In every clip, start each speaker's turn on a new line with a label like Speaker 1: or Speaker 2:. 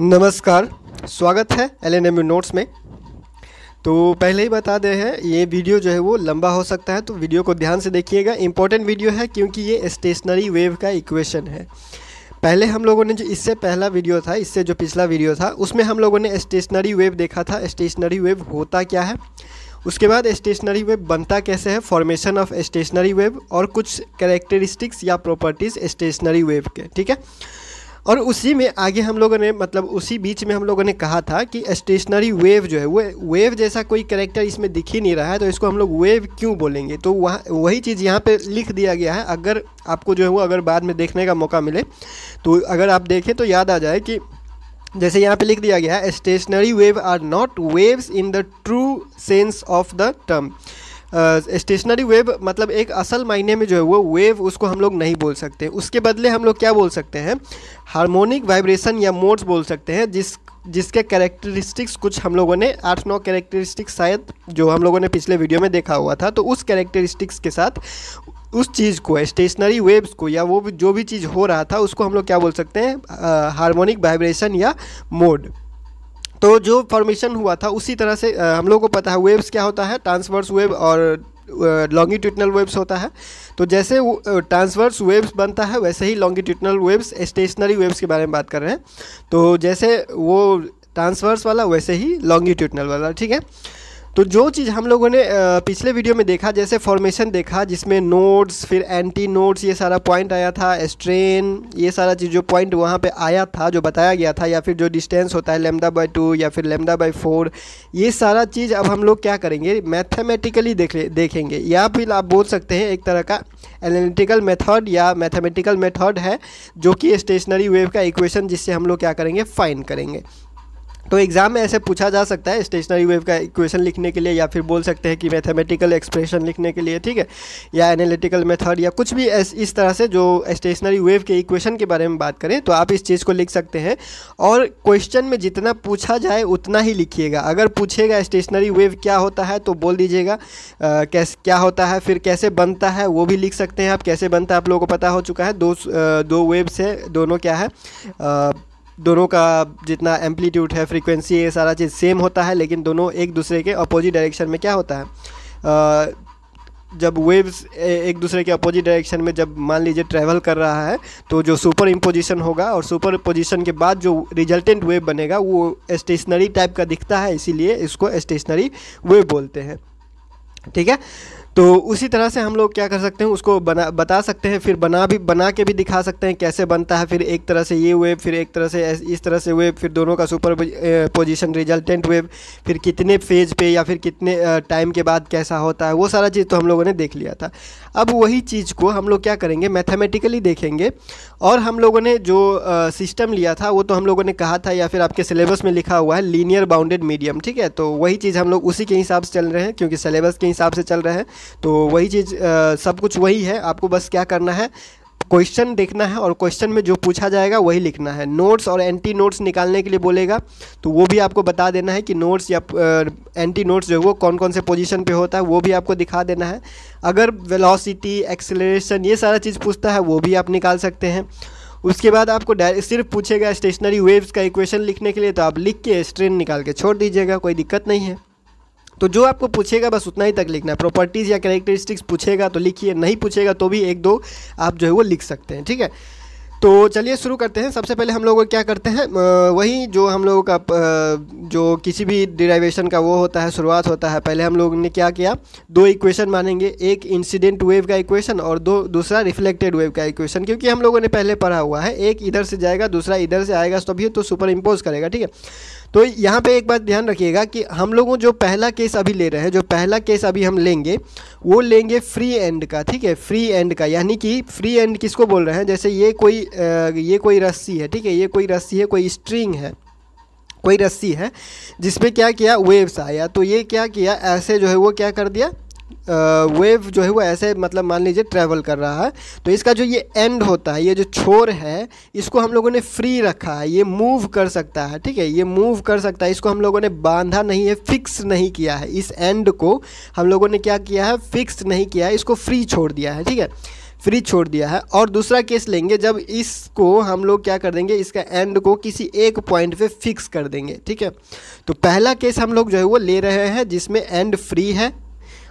Speaker 1: नमस्कार स्वागत है एल एन एम नोट्स में तो पहले ही बता दें हैं ये वीडियो जो है वो लंबा हो सकता है तो वीडियो को ध्यान से देखिएगा इंपॉर्टेंट वीडियो है क्योंकि ये स्टेशनरी वेव का इक्वेशन है पहले हम लोगों ने जो इससे पहला वीडियो था इससे जो पिछला वीडियो था उसमें हम लोगों ने स्टेशनरी वेव देखा था स्टेशनरी वेव होता क्या है उसके बाद स्टेशनरी वेव बनता कैसे है फॉर्मेशन ऑफ स्टेशनरी वेव और कुछ करेक्टरिस्टिक्स या प्रॉपर्टीज़ स्टेशनरी वेव के ठीक है और उसी में आगे हम लोगों ने मतलब उसी बीच में हम लोगों ने कहा था कि स्टेशनरी वेव जो है वो वेव जैसा कोई करेक्टर इसमें दिख ही नहीं रहा है तो इसको हम लोग वेव क्यों बोलेंगे तो वहाँ वही चीज़ यहाँ पे लिख दिया गया है अगर आपको जो है वो अगर बाद में देखने का मौका मिले तो अगर आप देखें तो याद आ जाए कि जैसे यहाँ पे लिख दिया गया है stationary wave are not waves in the true sense of the term stationary wave मतलब एक असल मायने में जो है वो वेव उसको हम लोग नहीं बोल सकते उसके बदले हम लोग क्या बोल सकते हैं हार्मोनिक वाइब्रेशन या मोड्स बोल सकते हैं जिस जिसके कैरेक्टरिस्टिक्स कुछ हम लोगों ने आठ नौ कैरेक्टरिस्टिक्स शायद जो हम लोगों ने पिछले वीडियो में देखा हुआ था तो उस कैरेक्टरिस्टिक्स के साथ उस चीज़ को स्टेशनरी वेव्स को या वो जो भी चीज़ हो रहा था उसको हम लोग क्या बोल सकते हैं हार्मोनिक वाइब्रेशन या मोड तो जो फॉर्मेशन हुआ था उसी तरह से हम लोग को पता है वेव्स क्या होता है ट्रांसवर्स वेव और लॉन्गिट्यूटनल वेव्स होता है तो जैसे ट्रांसवर्स वेव्स बनता है वैसे ही लॉन्गिट्यूटनल वेव्स स्टेशनरी वेव्स के बारे में बात कर रहे हैं तो जैसे वो ट्रांसवर्स वाला वैसे ही लॉन्गिट्यूटनल वाला ठीक है तो जो चीज़ हम लोगों ने पिछले वीडियो में देखा जैसे फॉर्मेशन देखा जिसमें नोड्स फिर एंटी नोड्स ये सारा पॉइंट आया था स्ट्रेन ये सारा चीज़ जो पॉइंट वहाँ पे आया था जो बताया गया था या फिर जो डिस्टेंस होता है लेमडा बाई टू या फिर लेमडा बाई फोर ये सारा चीज़ अब हम लोग क्या करेंगे मैथमेटिकली देख देखेंगे या फिर आप बोल सकते हैं एक तरह का एनालिटिकल मेथड या मैथमेटिकल मेथड है जो कि स्टेशनरी वेव का इक्वेशन जिससे हम लोग क्या करेंगे फाइन करेंगे तो एग्ज़ाम में ऐसे पूछा जा सकता है स्टेशनरी वेव का इक्वेशन लिखने के लिए या फिर बोल सकते हैं कि मैथमेटिकल एक्सप्रेशन लिखने के लिए ठीक है या एनालिटिकल मेथड या कुछ भी इस तरह से जो स्टेशनरी वेव के इक्वेशन के बारे में बात करें तो आप इस चीज़ को लिख सकते हैं और क्वेश्चन में जितना पूछा जाए उतना ही लिखिएगा अगर पूछेगा स्टेशनरी वेव क्या होता है तो बोल दीजिएगा कैसे क्या होता है फिर कैसे बनता है वो भी लिख सकते हैं आप कैसे बनता है आप लोगों को पता हो चुका है दो दो वेव्स से दोनों क्या है दोनों का जितना एम्पलीट्यूड है फ्रीक्वेंसी ये सारा चीज़ सेम होता है लेकिन दोनों एक दूसरे के अपोजिट डायरेक्शन में क्या होता है आ, जब वेव्स एक दूसरे के अपोजिट डायरेक्शन में जब मान लीजिए ट्रैवल कर रहा है तो जो सुपर इम्पोजिशन होगा और सुपर पोजिशन के बाद जो रिजल्टेंट वेव बनेगा वो स्टेशनरी टाइप का दिखता है इसीलिए इसको स्टेशनरी वेव बोलते हैं ठीक है तो उसी तरह से हम लोग क्या कर सकते हैं उसको बना बता सकते हैं फिर बना भी बना के भी दिखा सकते हैं कैसे बनता है फिर एक तरह से ये वेब फिर एक तरह से इस तरह से वेब फिर दोनों का सुपर पोजिशन रिजल्टेंट वेब फिर कितने फेज पे या फिर कितने टाइम के बाद कैसा होता है वो सारा चीज़ तो हम लोगों ने देख लिया था अब वही चीज़ को हम लोग क्या करेंगे मैथमेटिकली देखेंगे और हम लोगों ने जो सिस्टम लिया था वो तो हम लोगों ने कहा था या फिर आपके सिलेबस में लिखा हुआ है लीनियर बाउंडेड मीडियम ठीक है तो वही चीज़ हम लोग उसी के हिसाब से चल रहे हैं क्योंकि सिलेबस के हिसाब से चल रहे हैं तो वही चीज़ सब कुछ वही है आपको बस क्या करना है क्वेश्चन देखना है और क्वेश्चन में जो पूछा जाएगा वही लिखना है नोट्स और एंटी नोट्स निकालने के लिए बोलेगा तो वो भी आपको बता देना है कि नोट्स या एंटी नोट्स जो है वो कौन कौन से पोजीशन पे होता है वो भी आपको दिखा देना है अगर वेलोसिटी एक्सेलरेशन ये सारा चीज़ पूछता है वो भी आप निकाल सकते हैं उसके बाद आपको सिर्फ पूछेगा स्टेशनरी वेव्स का इक्वेशन लिखने के लिए तो आप लिख के स्ट्रेन निकाल के छोड़ दीजिएगा कोई दिक्कत नहीं है तो जो आपको पूछेगा बस उतना ही तक लिखना है प्रॉपर्टीज़ या करेक्टरिस्टिक्स पूछेगा तो लिखिए नहीं पूछेगा तो भी एक दो आप जो है वो लिख सकते हैं ठीक है तो चलिए शुरू करते हैं सबसे पहले हम लोग क्या करते हैं वही जो हम लोगों का जो किसी भी डिराइवेशन का वो होता है शुरुआत होता है पहले हम लोग ने क्या किया दो इक्वेशन मानेंगे एक इंसिडेंट वेव का इक्वेशन और दो दूसरा रिफ्लेक्टेड वेव का इक्वेशन क्योंकि हम लोगों ने पहले पढ़ा हुआ है एक इधर से जाएगा दूसरा इधर से आएगा तभी तो सुपर इम्पोज तो करेगा ठीक है तो यहाँ पे एक बात ध्यान रखिएगा कि हम लोगों जो पहला केस अभी ले रहे हैं जो पहला केस अभी हम लेंगे वो लेंगे फ्री एंड का ठीक है फ्री एंड का यानी कि फ्री एंड किसको बोल रहे हैं जैसे ये कोई ये कोई रस्सी है ठीक है ये कोई रस्सी है कोई स्ट्रिंग है कोई रस्सी है जिसमें क्या किया वेव्स आया तो ये क्या किया ऐसे जो है वो क्या कर दिया वेव जो है वो ऐसे मतलब मान लीजिए ट्रैवल कर रहा है तो इसका जो ये एंड होता है ये जो छोर है इसको हम लोगों ने फ्री रखा है ये मूव कर सकता है ठीक है ये मूव कर सकता है इसको हम लोगों ने बांधा नहीं है फिक्स नहीं किया है इस एंड को हम लोगों ने क्या किया है फिक्स नहीं किया है इसको फ्री छोड़ दिया है ठीक है फ्री छोड़ दिया है और दूसरा केस लेंगे जब इसको हम लोग क्या कर देंगे इसका एंड को किसी एक पॉइंट पे फिक्स कर देंगे ठीक है तो पहला केस हम लोग जो है वो ले रहे हैं जिसमें एंड फ्री है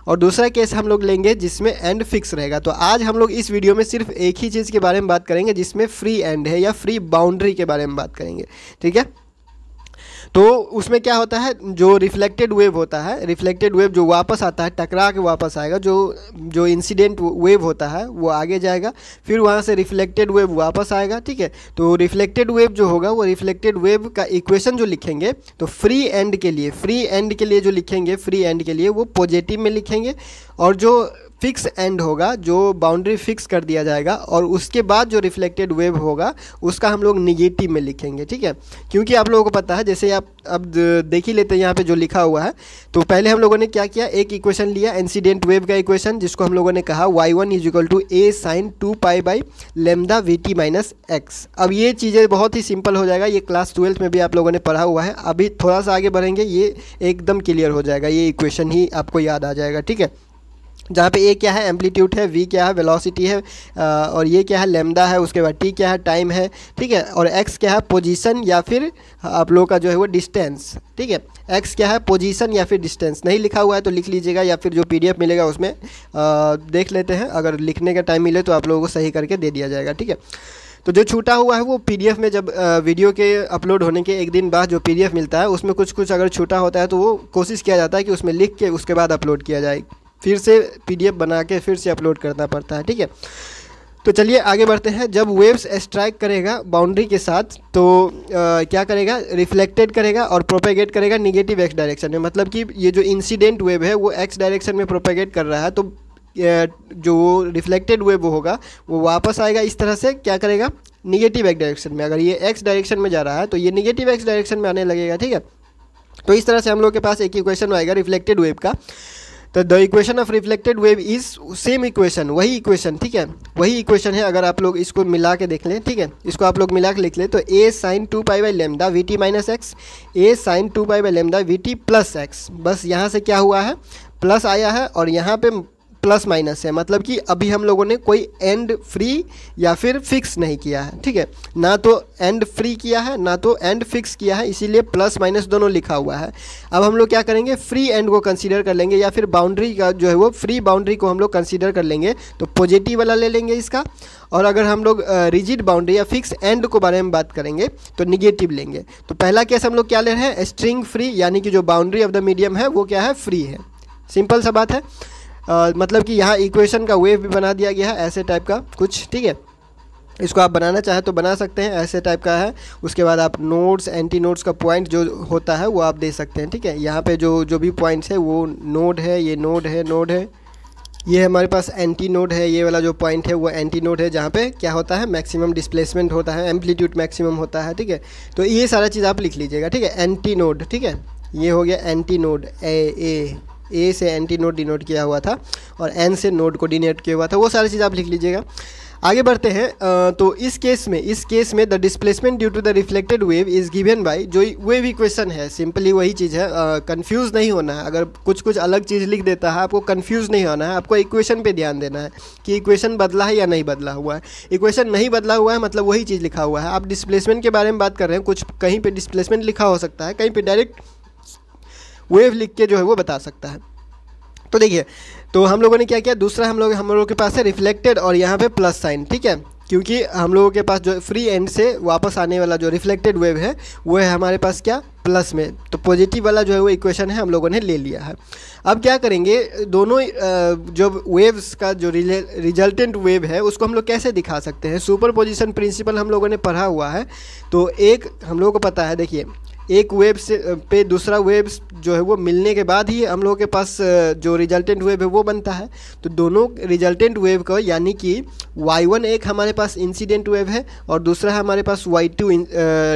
Speaker 1: और दूसरा केस हम लोग लेंगे जिसमें एंड फिक्स रहेगा तो आज हम लोग इस वीडियो में सिर्फ एक ही चीज़ के बारे में बात करेंगे जिसमें फ्री एंड है या फ्री बाउंड्री के बारे में बात करेंगे ठीक है तो उसमें क्या होता है जो रिफ्लेक्टेड वेव होता है रिफ्लेक्टेड वेव जो वापस आता है टकरा के वापस आएगा जो जो इंसिडेंट वेव होता है वो आगे जाएगा फिर वहाँ से रिफ्लेक्टेड वेव वापस आएगा ठीक है तो रिफ्लेक्टेड वेव जो होगा वो रिफ्लेक्टेड वेव का इक्वेशन जो लिखेंगे तो फ्री एंड के लिए फ्री एंड के लिए जो लिखेंगे फ्री एंड के लिए वो पॉजिटिव में लिखेंगे और जो फिक्स एंड होगा जो बाउंड्री फिक्स कर दिया जाएगा और उसके बाद जो रिफ्लेक्टेड वेव होगा उसका हम लोग निगेटिव में लिखेंगे ठीक है क्योंकि आप लोगों को पता है जैसे आप अब देख ही लेते हैं यहाँ पे जो लिखा हुआ है तो पहले हम लोगों ने क्या किया एक इक्वेशन लिया इंसिडेंट वेव का इक्वेशन जिसको हम लोगों ने कहा y one is equal to a sine two pi by lambda v t minus x अब ये चीज़ें बहुत ही सिंपल हो जाएगा ये क्लास ट्वेल्थ में भी आप लोगों ने पढ़ा हुआ है अभी थोड़ा सा आगे बढ़ेंगे ये एकदम क्लियर हो जाएगा ये इक्वेशन ही आपको याद आ जाएगा ठीक है जहाँ पे ए क्या है एम्पलीट्यूड है वी क्या है वेलोसिटी है आ, और ये क्या है लेमदा है उसके बाद टी क्या है टाइम है ठीक है और एक्स क्या है पोजीशन या फिर आप लोगों का जो है वो डिस्टेंस ठीक है एक्स क्या है पोजीशन या फिर डिस्टेंस नहीं लिखा हुआ है तो लिख लीजिएगा या फिर जो पीडीएफ मिलेगा उसमें आ, देख लेते हैं अगर लिखने का टाइम मिले तो आप लोगों को सही करके दे दिया जाएगा ठीक है तो जो छूटा हुआ है वो पीडीएफ में जब वीडियो के अपलोड होने के एक दिन बाद जो पीडीएफ मिलता है उसमें कुछ कुछ अगर छूटा होता है तो वो कोशिश किया जाता है कि उसमें लिख के उसके बाद अपलोड किया जाए फिर से पीडीएफ बना के फिर से अपलोड करना पड़ता है ठीक है तो चलिए आगे बढ़ते हैं जब वेव्स स्ट्राइक करेगा बाउंड्री के साथ तो आ, क्या करेगा रिफ्लेक्टेड करेगा और प्रोपेगेट करेगा निगेटिव एक्स डायरेक्शन में मतलब कि ये जो इंसिडेंट वेव है वो एक्स डायरेक्शन में प्रोपेगेट कर रहा है तो जो रिफ्लेक्टेड वेव होगा वो वापस आएगा इस तरह से क्या करेगा निगेटिव एक्स डायरेक्शन में अगर ये एक्स डायरेक्शन में जा रहा है तो ये निगेटिव एक्स डायरेक्शन में आने लगेगा ठीक है तो इस तरह से हम लोग के पास एक ही क्वेश्चन आएगा रिफ्लेक्टेड वेव का तो the equation of reflected wave is same equation वही इक्वेशन ठीक है वही इक्वेशन है अगर आप लोग इसको मिला के देख लें ठीक है इसको आप लोग मिला के लिख लें तो a sine two pi by lambda v t minus x a sine two pi by lambda v t plus x बस यहाँ से क्या हुआ है प्लस आया है और यहाँ पे प्लस माइनस है मतलब कि अभी हम लोगों ने कोई एंड फ्री या फिर फिक्स नहीं किया है ठीक है ना तो एंड फ्री किया है ना तो एंड फिक्स किया है इसीलिए प्लस माइनस दोनों लिखा हुआ है अब हम लोग क्या करेंगे फ्री एंड को कंसिडर कर लेंगे या फिर बाउंड्री का जो है वो फ्री बाउंड्री को हम लोग कंसिडर कर लेंगे तो पॉजिटिव वाला ले लेंगे इसका और अगर हम लोग रिजिड बाउंड्री या फिक्स एंड को बारे में बात करेंगे तो निगेटिव लेंगे तो पहला केस हम लोग क्या ले रहे हैं स्ट्रिंग फ्री यानी कि जो बाउंड्री ऑफ द मीडियम है वो क्या है फ्री है सिंपल सा बात है आ, मतलब कि यहाँ इक्वेशन का वेव भी बना दिया गया है ऐसे टाइप का कुछ ठीक है इसको आप बनाना चाहें तो बना सकते हैं ऐसे टाइप का है उसके बाद आप नोट्स एंटी नोट्स का पॉइंट जो होता है वो आप दे सकते हैं ठीक है यहाँ पे जो जो भी पॉइंट्स है वो नोड है ये नोड है नोड है ये हमारे पास एंटी नोड है ये वाला जो पॉइंट है वो एंटी नोड है जहाँ पे क्या होता है मैक्सिमम डिस्प्लेसमेंट होता है एम्पलीट्यूड मैक्सिमम होता है ठीक है तो ये सारा चीज़ आप लिख लीजिएगा ठीक है एंटी नोड ठीक है ये हो गया एंटी नोड ए ए ए से एंटी नोट डिनोट किया हुआ था और एन से नोट को डिनोट किया हुआ था वो सारी चीज़ आप लिख लीजिएगा आगे बढ़ते हैं तो इस केस में इस केस में the displacement due to the reflected wave is given by जो वेव इक्वेशन है सिंपली वही चीज़ है कंफ्यूज नहीं होना है अगर कुछ कुछ अलग चीज़ लिख देता है आपको कंफ्यूज नहीं होना है आपको इक्वेशन पे ध्यान देना है कि इक्वेशन बदला है या नहीं बदला हुआ है इक्वेशन नहीं बदला हुआ है मतलब वही चीज़ लिखा हुआ है आप डिस्प्लेसमेंट के बारे में बात कर रहे हैं कुछ कहीं पर डिस्प्लेसमेंट लिखा हो सकता है कहीं पर डायरेक्ट वेव लिख के जो है वो बता सकता है तो देखिए तो हम लोगों ने क्या किया दूसरा हम लोग हम लोगों के पास है रिफ्लेक्टेड और यहाँ पे प्लस साइन ठीक है क्योंकि हम लोगों के पास जो फ्री एंड से वापस आने वाला जो रिफ्लेक्टेड वेव है वो है हमारे पास क्या प्लस में तो पॉजिटिव वाला जो है वो इक्वेशन है हम लोगों ने ले लिया है अब क्या करेंगे दोनों जो वेव्स का जो रिजल्टेंट वेव है उसको हम लोग कैसे दिखा सकते हैं सुपर पोजिशन प्रिंसिपल हम लोगों ने पढ़ा हुआ है तो एक हम लोगों को पता है देखिए एक वेब से पे दूसरा वेब जो है वो मिलने के बाद ही हम लोगों के पास जो रिजल्टेंट वेब है वो बनता है तो दोनों रिजल्टेंट वेब का यानी कि वाई वन एक हमारे पास इंसिडेंट वेब है और दूसरा है हमारे पास वाई टू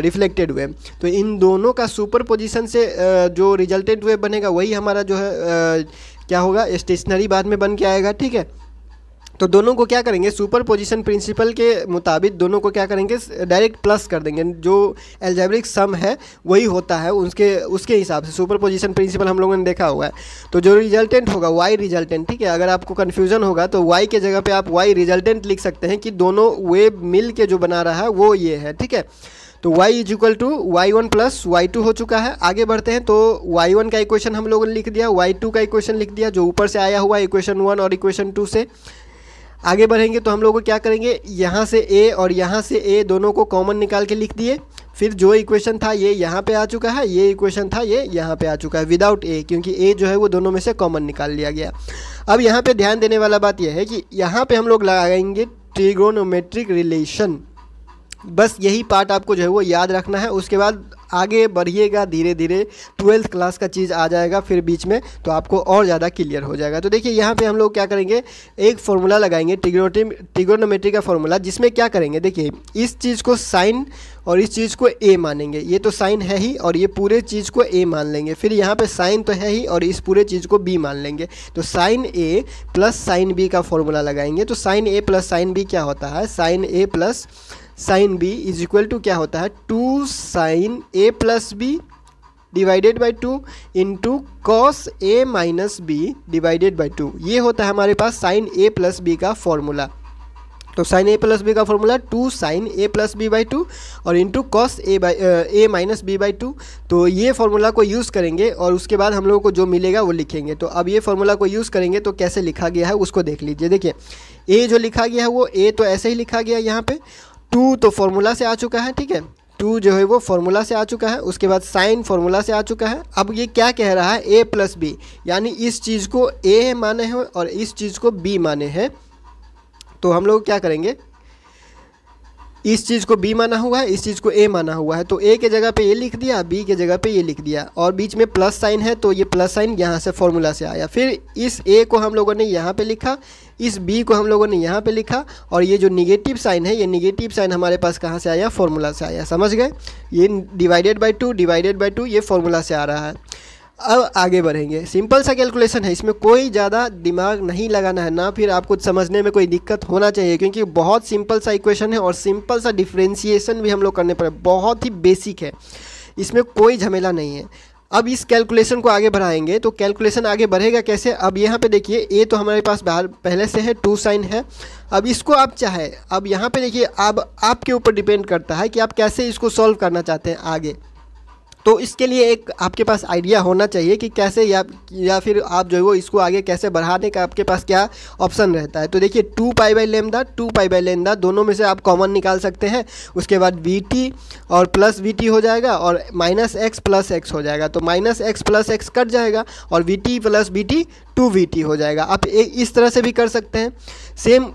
Speaker 1: रिफ्लेक्टेड वेब तो इन दोनों का सुपर पोजिशन से आ, जो रिजल्टेंट वेब बनेगा वही हमारा जो है आ, क्या होगा स्टेशनरी बाद में बन के आएगा ठीक है तो दोनों को क्या करेंगे सुपर पोजिशन प्रिंसिपल के मुताबिक दोनों को क्या करेंगे डायरेक्ट प्लस कर देंगे जो एल्जेब्रिक सम है वही होता है उसके उसके हिसाब से सुपर पोजिशन प्रिंसिपल हम लोगों ने देखा हुआ है तो जो रिजल्टेंट होगा वाई रिजल्टेंट ठीक है अगर आपको कन्फ्यूजन होगा तो वाई के जगह पर आप वाई रिजल्टेंट लिख सकते हैं कि दोनों वेब मिल के जो बना रहा है वो ये है ठीक है तो y is equal to y one plus y two हो चुका है आगे बढ़ते हैं तो y1 का इक्वेशन हम लोगों ने लिख दिया y2 का इक्वेशन लिख दिया जो ऊपर से आया हुआ इक्वेशन वन और इक्वेशन टू से आगे बढ़ेंगे तो हम लोग क्या करेंगे यहाँ से ए और यहाँ से ए दोनों को कॉमन निकाल के लिख दिए फिर जो इक्वेशन था ये यहाँ पे आ चुका है ये इक्वेशन था ये यहाँ पे आ चुका है विदाउट ए क्योंकि ए जो है वो दोनों में से कॉमन निकाल लिया गया अब यहाँ पे ध्यान देने वाला बात यह है कि यहाँ पे हम लोग लगाएंगे ट्रिगोनोमेट्रिक रिलेशन बस यही पार्ट आपको जो है वो याद रखना है उसके बाद आगे बढ़िएगा धीरे धीरे ट्वेल्थ क्लास का चीज़ आ जाएगा फिर बीच में तो आपको और ज़्यादा क्लियर हो जाएगा तो देखिए यहाँ पे हम लोग क्या करेंगे एक फॉर्मूला लगाएंगे टिग्रोटी टिग्रोनोमेट्री का फार्मूला जिसमें क्या करेंगे देखिए इस चीज़ को साइन और इस चीज़ को ए मानेंगे ये तो साइन है ही और ये पूरे चीज़ को ए मान लेंगे फिर यहाँ पर साइन तो है ही और इस पूरे चीज़ को बी मान लेंगे तो sine a plus sine b का फॉर्मूला लगाएंगे तो sine a plus sine b क्या होता है sine a plus sine b is equal to क्या होता है two sine a plus b divided by two into cos a minus b divided by two ये होता है हमारे पास साइन ए प्लस बी का फॉर्मूला तो साइन ए प्लस बी का formula two sine a plus B by two और into cos a by a minus b by two तो ये फॉर्मूला को यूज़ करेंगे और उसके बाद हम लोगों को जो मिलेगा वो लिखेंगे तो अब ये फॉर्मूला को यूज़ करेंगे तो कैसे लिखा गया है उसको देख लीजिए देखिए ए जो लिखा गया है वो ए तो ऐसे ही लिखा गया है यहाँ पर टू तो फॉर्मूला से आ चुका है ठीक है टू जो है वो फॉर्मूला से आ चुका है उसके बाद साइन फॉर्मूला से आ चुका है अब ये क्या कह रहा है ए प्लस बी यानी इस चीज़ को ए माने हैं और इस चीज़ को बी माने हैं तो हम लोग क्या करेंगे इस चीज़ को बी माना हुआ है इस चीज़ को ए माना हुआ है तो ए के जगह पे ये लिख दिया बी के जगह पे ये लिख दिया और बीच में प्लस साइन है तो ये प्लस साइन यहाँ से फॉर्मूला से आया फिर इस ए को हम लोगों ने यहाँ पे लिखा इस बी को हम लोगों ने यहाँ पे लिखा और ये जो निगेटिव साइन है ये निगेटिव साइन हमारे पास कहाँ से आया फॉर्मूला से आया समझ गए ये divided by two divided by two ये फॉर्मूला से आ रहा है अब आगे बढ़ेंगे सिंपल सा कैलकुलेशन है इसमें कोई ज़्यादा दिमाग नहीं लगाना है ना फिर आपको समझने में कोई दिक्कत होना चाहिए क्योंकि बहुत सिंपल सा इक्वेशन है और सिंपल सा डिफ्रेंसिएशन भी हम लोग करने पड़े बहुत ही बेसिक है इसमें कोई झमेला नहीं है अब इस कैलकुलेशन को आगे बढ़ाएंगे तो कैलकुलेशन आगे बढ़ेगा कैसे अब यहाँ पे देखिए ए तो हमारे पास बाहर पहले से है टू साइन है अब इसको आप चाहे अब यहाँ पे देखिए अब आपके ऊपर डिपेंड करता है कि आप कैसे इसको सॉल्व करना चाहते हैं आगे तो इसके लिए एक आपके पास आइडिया होना चाहिए कि कैसे या या फिर आप जो है वो इसको आगे कैसे बढ़ाने का आपके पास क्या ऑप्शन रहता है तो देखिए two pi by lambda two pi by lambda दोनों में से आप कॉमन निकाल सकते हैं उसके बाद वी टी और प्लस वी टी हो जाएगा और माइनस एक्स प्लस एक्स हो जाएगा तो माइनस एक्स प्लस एक्स कट जाएगा और v t plus v t two v t हो जाएगा आप ए, इस तरह से भी कर सकते हैं सेम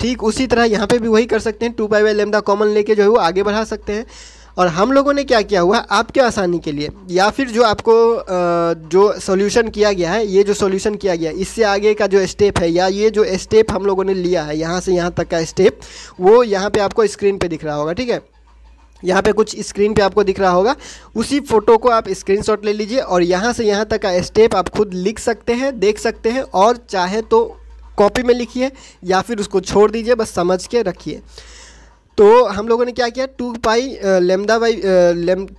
Speaker 1: ठीक उसी तरह यहाँ पे भी वही कर सकते हैं two pi by lambda common लेके जो है वो आगे बढ़ा सकते हैं और हम लोगों ने क्या किया हुआ है आपके आसानी के लिए या फिर जो आपको जो सॉल्यूशन किया गया है ये जो सॉल्यूशन किया गया है इससे आगे का जो स्टेप है या ये जो स्टेप हम लोगों ने लिया है यहाँ से यहाँ तक का स्टेप वो यहाँ पर आपको स्क्रीन पर दिख रहा होगा ठीक है यहाँ पे कुछ स्क्रीन पे आपको दिख रहा होगा उसी फ़ोटो को आप स्क्रीनशॉट ले लीजिए और यहाँ से यहाँ तक का स्टेप आप खुद लिख सकते हैं देख सकते हैं और चाहे तो कॉपी में लिखिए या फिर उसको छोड़ दीजिए बस समझ के रखिए तो हम लोगों ने क्या किया two pi lambda by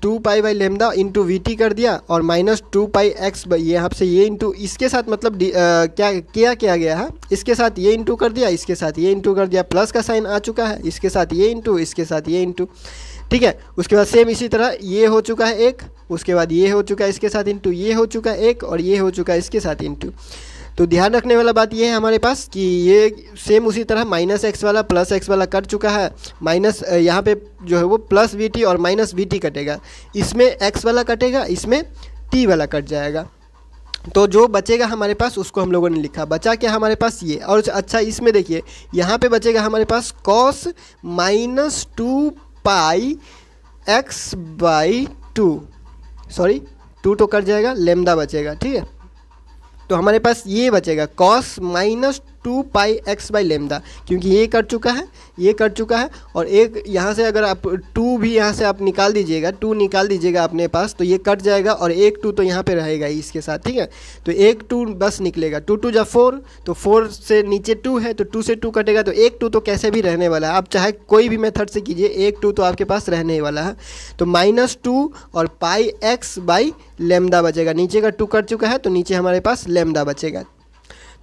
Speaker 1: two pi by lambda into v t कर दिया और minus two pi x by यहाँ से ये इंटू इसके साथ मतलब आ, क्या किया क्या गया है इसके साथ ये इंटू कर दिया इसके साथ ये इंटू कर दिया प्लस का साइन आ चुका है इसके साथ ये इंटू इसके साथ ये इंटू ठीक है उसके बाद सेम इसी तरह ये हो चुका है एक उसके बाद ये हो चुका है इसके साथ इंटू ये हो चुका है एक और ये हो चुका है इसके साथ इंटू तो ध्यान रखने वाला बात ये है हमारे पास कि ये सेम उसी तरह माइनस एक्स वाला प्लस एक्स वाला कट चुका है माइनस यहाँ पे जो है वो प्लस वी टी और माइनस वी टी कटेगा इसमें एक्स वाला कटेगा इसमें टी वाला कट जाएगा तो जो बचेगा हमारे पास उसको हम लोगों ने लिखा बचा क्या हमारे पास ये और अच्छा इसमें देखिए यहाँ पे बचेगा हमारे पास cos minus two pi x by two sorry two तो कट जाएगा लेमदा बचेगा ठीक है तो हमारे पास ये बचेगा cos minus two pi x by lambda क्योंकि ये कट चुका है ये कट चुका है और एक यहाँ से अगर आप टू भी यहाँ से आप निकाल दीजिएगा टू निकाल दीजिएगा अपने पास तो ये कट जाएगा और एक टू तो यहाँ पे रहेगा ही इसके साथ ठीक है तो एक टू बस निकलेगा टू टू जब फोर तो फोर से नीचे टू है तो टू से टू कटेगा तो एक टू तो कैसे भी रहने वाला है आप चाहे कोई भी मेथड से कीजिए एक टू तो आपके पास रहने ही वाला है तो माइनस टू और पाई एक्स बाई लेमदा बचेगा नीचे का टू कट चुका है तो नीचे हमारे पास लेमदा बचेगा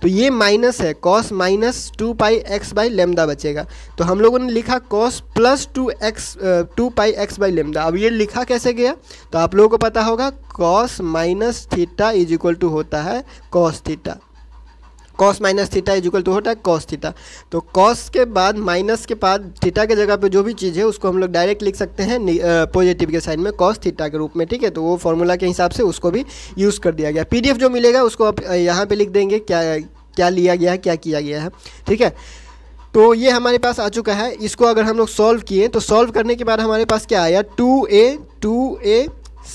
Speaker 1: तो ये माइनस है cos minus two pi x by lambda बचेगा तो हम लोगों ने लिखा cos plus two x two pi x by lambda अब ये लिखा कैसे गया तो आप लोगों को पता होगा cos minus theta is equal to होता है cos theta cos minus theta is equal to होता है कॉस थीटा तो कॉस के बाद माइनस के बाद थीटा के जगह पे जो भी चीज़ है उसको हम लोग डायरेक्ट लिख सकते हैं पॉजिटिव के साइन में कॉस थीटा के रूप में ठीक है तो वो फॉर्मूला के हिसाब से उसको भी यूज़ कर दिया गया पीडीएफ जो मिलेगा उसको आप यहाँ पर लिख देंगे क्या क्या लिया गया है क्या किया गया है ठीक है तो ये हमारे पास आ चुका है इसको अगर हम लोग सॉल्व किए तो सॉल्व करने के बाद हमारे पास क्या आया two a two a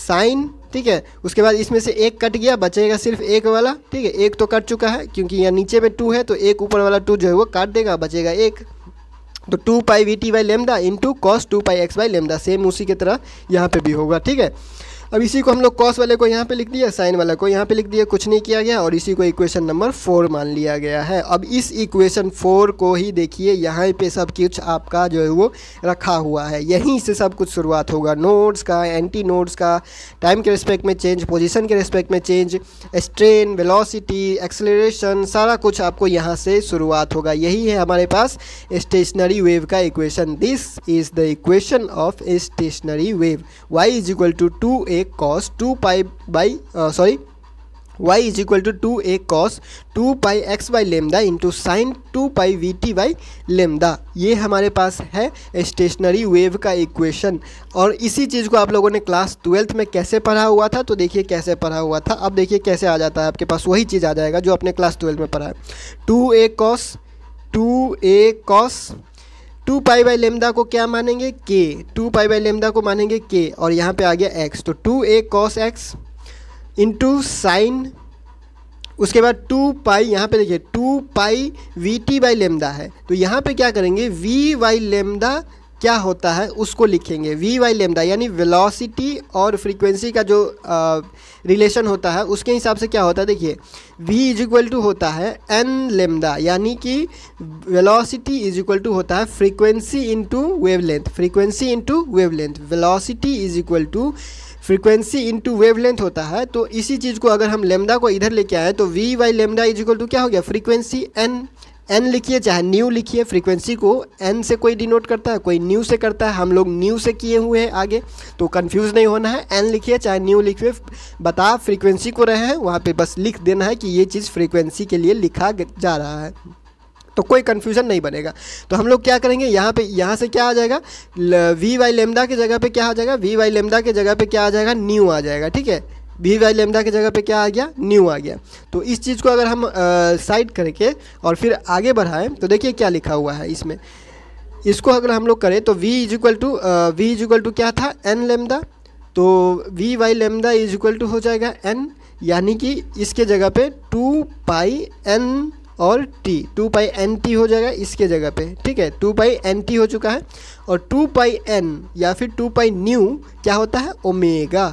Speaker 1: sine ठीक है उसके बाद इसमें से एक कट गया बचेगा सिर्फ एक वाला ठीक है एक तो कट चुका है क्योंकि यहाँ नीचे में टू है तो एक ऊपर वाला टू जो है वो काट देगा बचेगा एक तो two pi v t by lambda into cos two pi x by lambda same उसी की तरह यहाँ पे भी होगा ठीक है अब इसी को हम लोग कॉस वाले को यहाँ पे लिख दिया साइन वाला को यहाँ पे लिख दिया कुछ नहीं किया गया और इसी को इक्वेशन नंबर फोर मान लिया गया है अब इस इक्वेशन फोर को ही देखिए यहाँ पे सब कुछ आपका जो है वो रखा हुआ है यहीं से सब कुछ शुरुआत होगा नोट्स का एंटी नोट्स का टाइम के रिस्पेक्ट में चेंज पोजिशन के रिस्पेक्ट में चेंज स्ट्रेन वेलोसिटी एक्सलरेशन सारा कुछ आपको यहाँ से शुरुआत होगा यही है हमारे पास स्टेशनरी वेव का equation this is the equation of stationary wave y is equal to two a a cos two pi by sorry y is equal to two a cos two pi x by lambda into sine two pi v t by lambda ये हमारे पास है stationary wave का equation और इसी चीज़ को आप लोगों ने क्लास ट्वेल्थ में कैसे पढ़ा हुआ था तो देखिए कैसे पढ़ा हुआ था अब देखिए कैसे आ जाता है आपके पास वही चीज़ आ जाएगा जो आपने क्लास ट्वेल्थ में पढ़ा है two a cos two a cos two pi by lambda को क्या मानेंगे के टू पाई बाई लेमदा को मानेंगे के और यहाँ पे आ गया एक्स तो two a cos x into sine उसके बाद टू पाई यहाँ पे देखिए two pi v t by lambda है तो यहाँ पे क्या करेंगे वी वाई लेमदा क्या होता है उसको लिखेंगे वी वाई लेमडा यानी वेलोसिटी और फ्रीक्वेंसी का जो रिलेशन होता है उसके हिसाब से क्या होता है देखिए वी इज इक्वल टू होता है एन लेमडा यानी कि वेलोसिटी इज इक्वल टू होता है frequency into wavelength frequency into wavelength velocity is equal to frequency into wavelength होता है तो इसी चीज़ को अगर हम लेमडा को इधर लेके आए तो v by lambda is equal to क्या हो गया फ्रीक्वेंसी एन एन लिखिए चाहे न्यू लिखिए फ्रीक्वेंसी को एन से कोई डिनोट करता है कोई न्यू से करता है हम लोग न्यू से किए हुए हैं आगे तो कंफ्यूज नहीं होना है एन लिखिए चाहे न्यू लिखिए बता फ्रीक्वेंसी को रहे हैं वहाँ पे बस लिख देना है कि ये चीज़ फ्रीक्वेंसी के लिए लिखा जा रहा है तो कोई कन्फ्यूज़न नहीं बनेगा तो हम लोग क्या करेंगे यहाँ पे यहाँ से क्या आ जाएगा वी वाई लेमडा के जगह पे क्या आ जाएगा वी वाई लेमडा के जगह पे क्या आ जाएगा न्यू आ जाएगा ठीक है वी वाई लेमडा की जगह पे क्या आ गया न्यू आ गया तो इस चीज़ को अगर हम साइड करके और फिर आगे बढ़ाएं तो देखिए क्या लिखा हुआ है इसमें इसको अगर हम लोग करें तो v is equal to v is equal to क्या था एन लेमदा तो v by lambda is equal to हो जाएगा एन यानी कि इसके जगह पे टू पाई एन और t two pi n t हो जाएगा इसके जगह पे ठीक है टू पाई एन टी हो चुका है और टू पाई एन या फिर टू पाई न्यू क्या होता है ओमेगा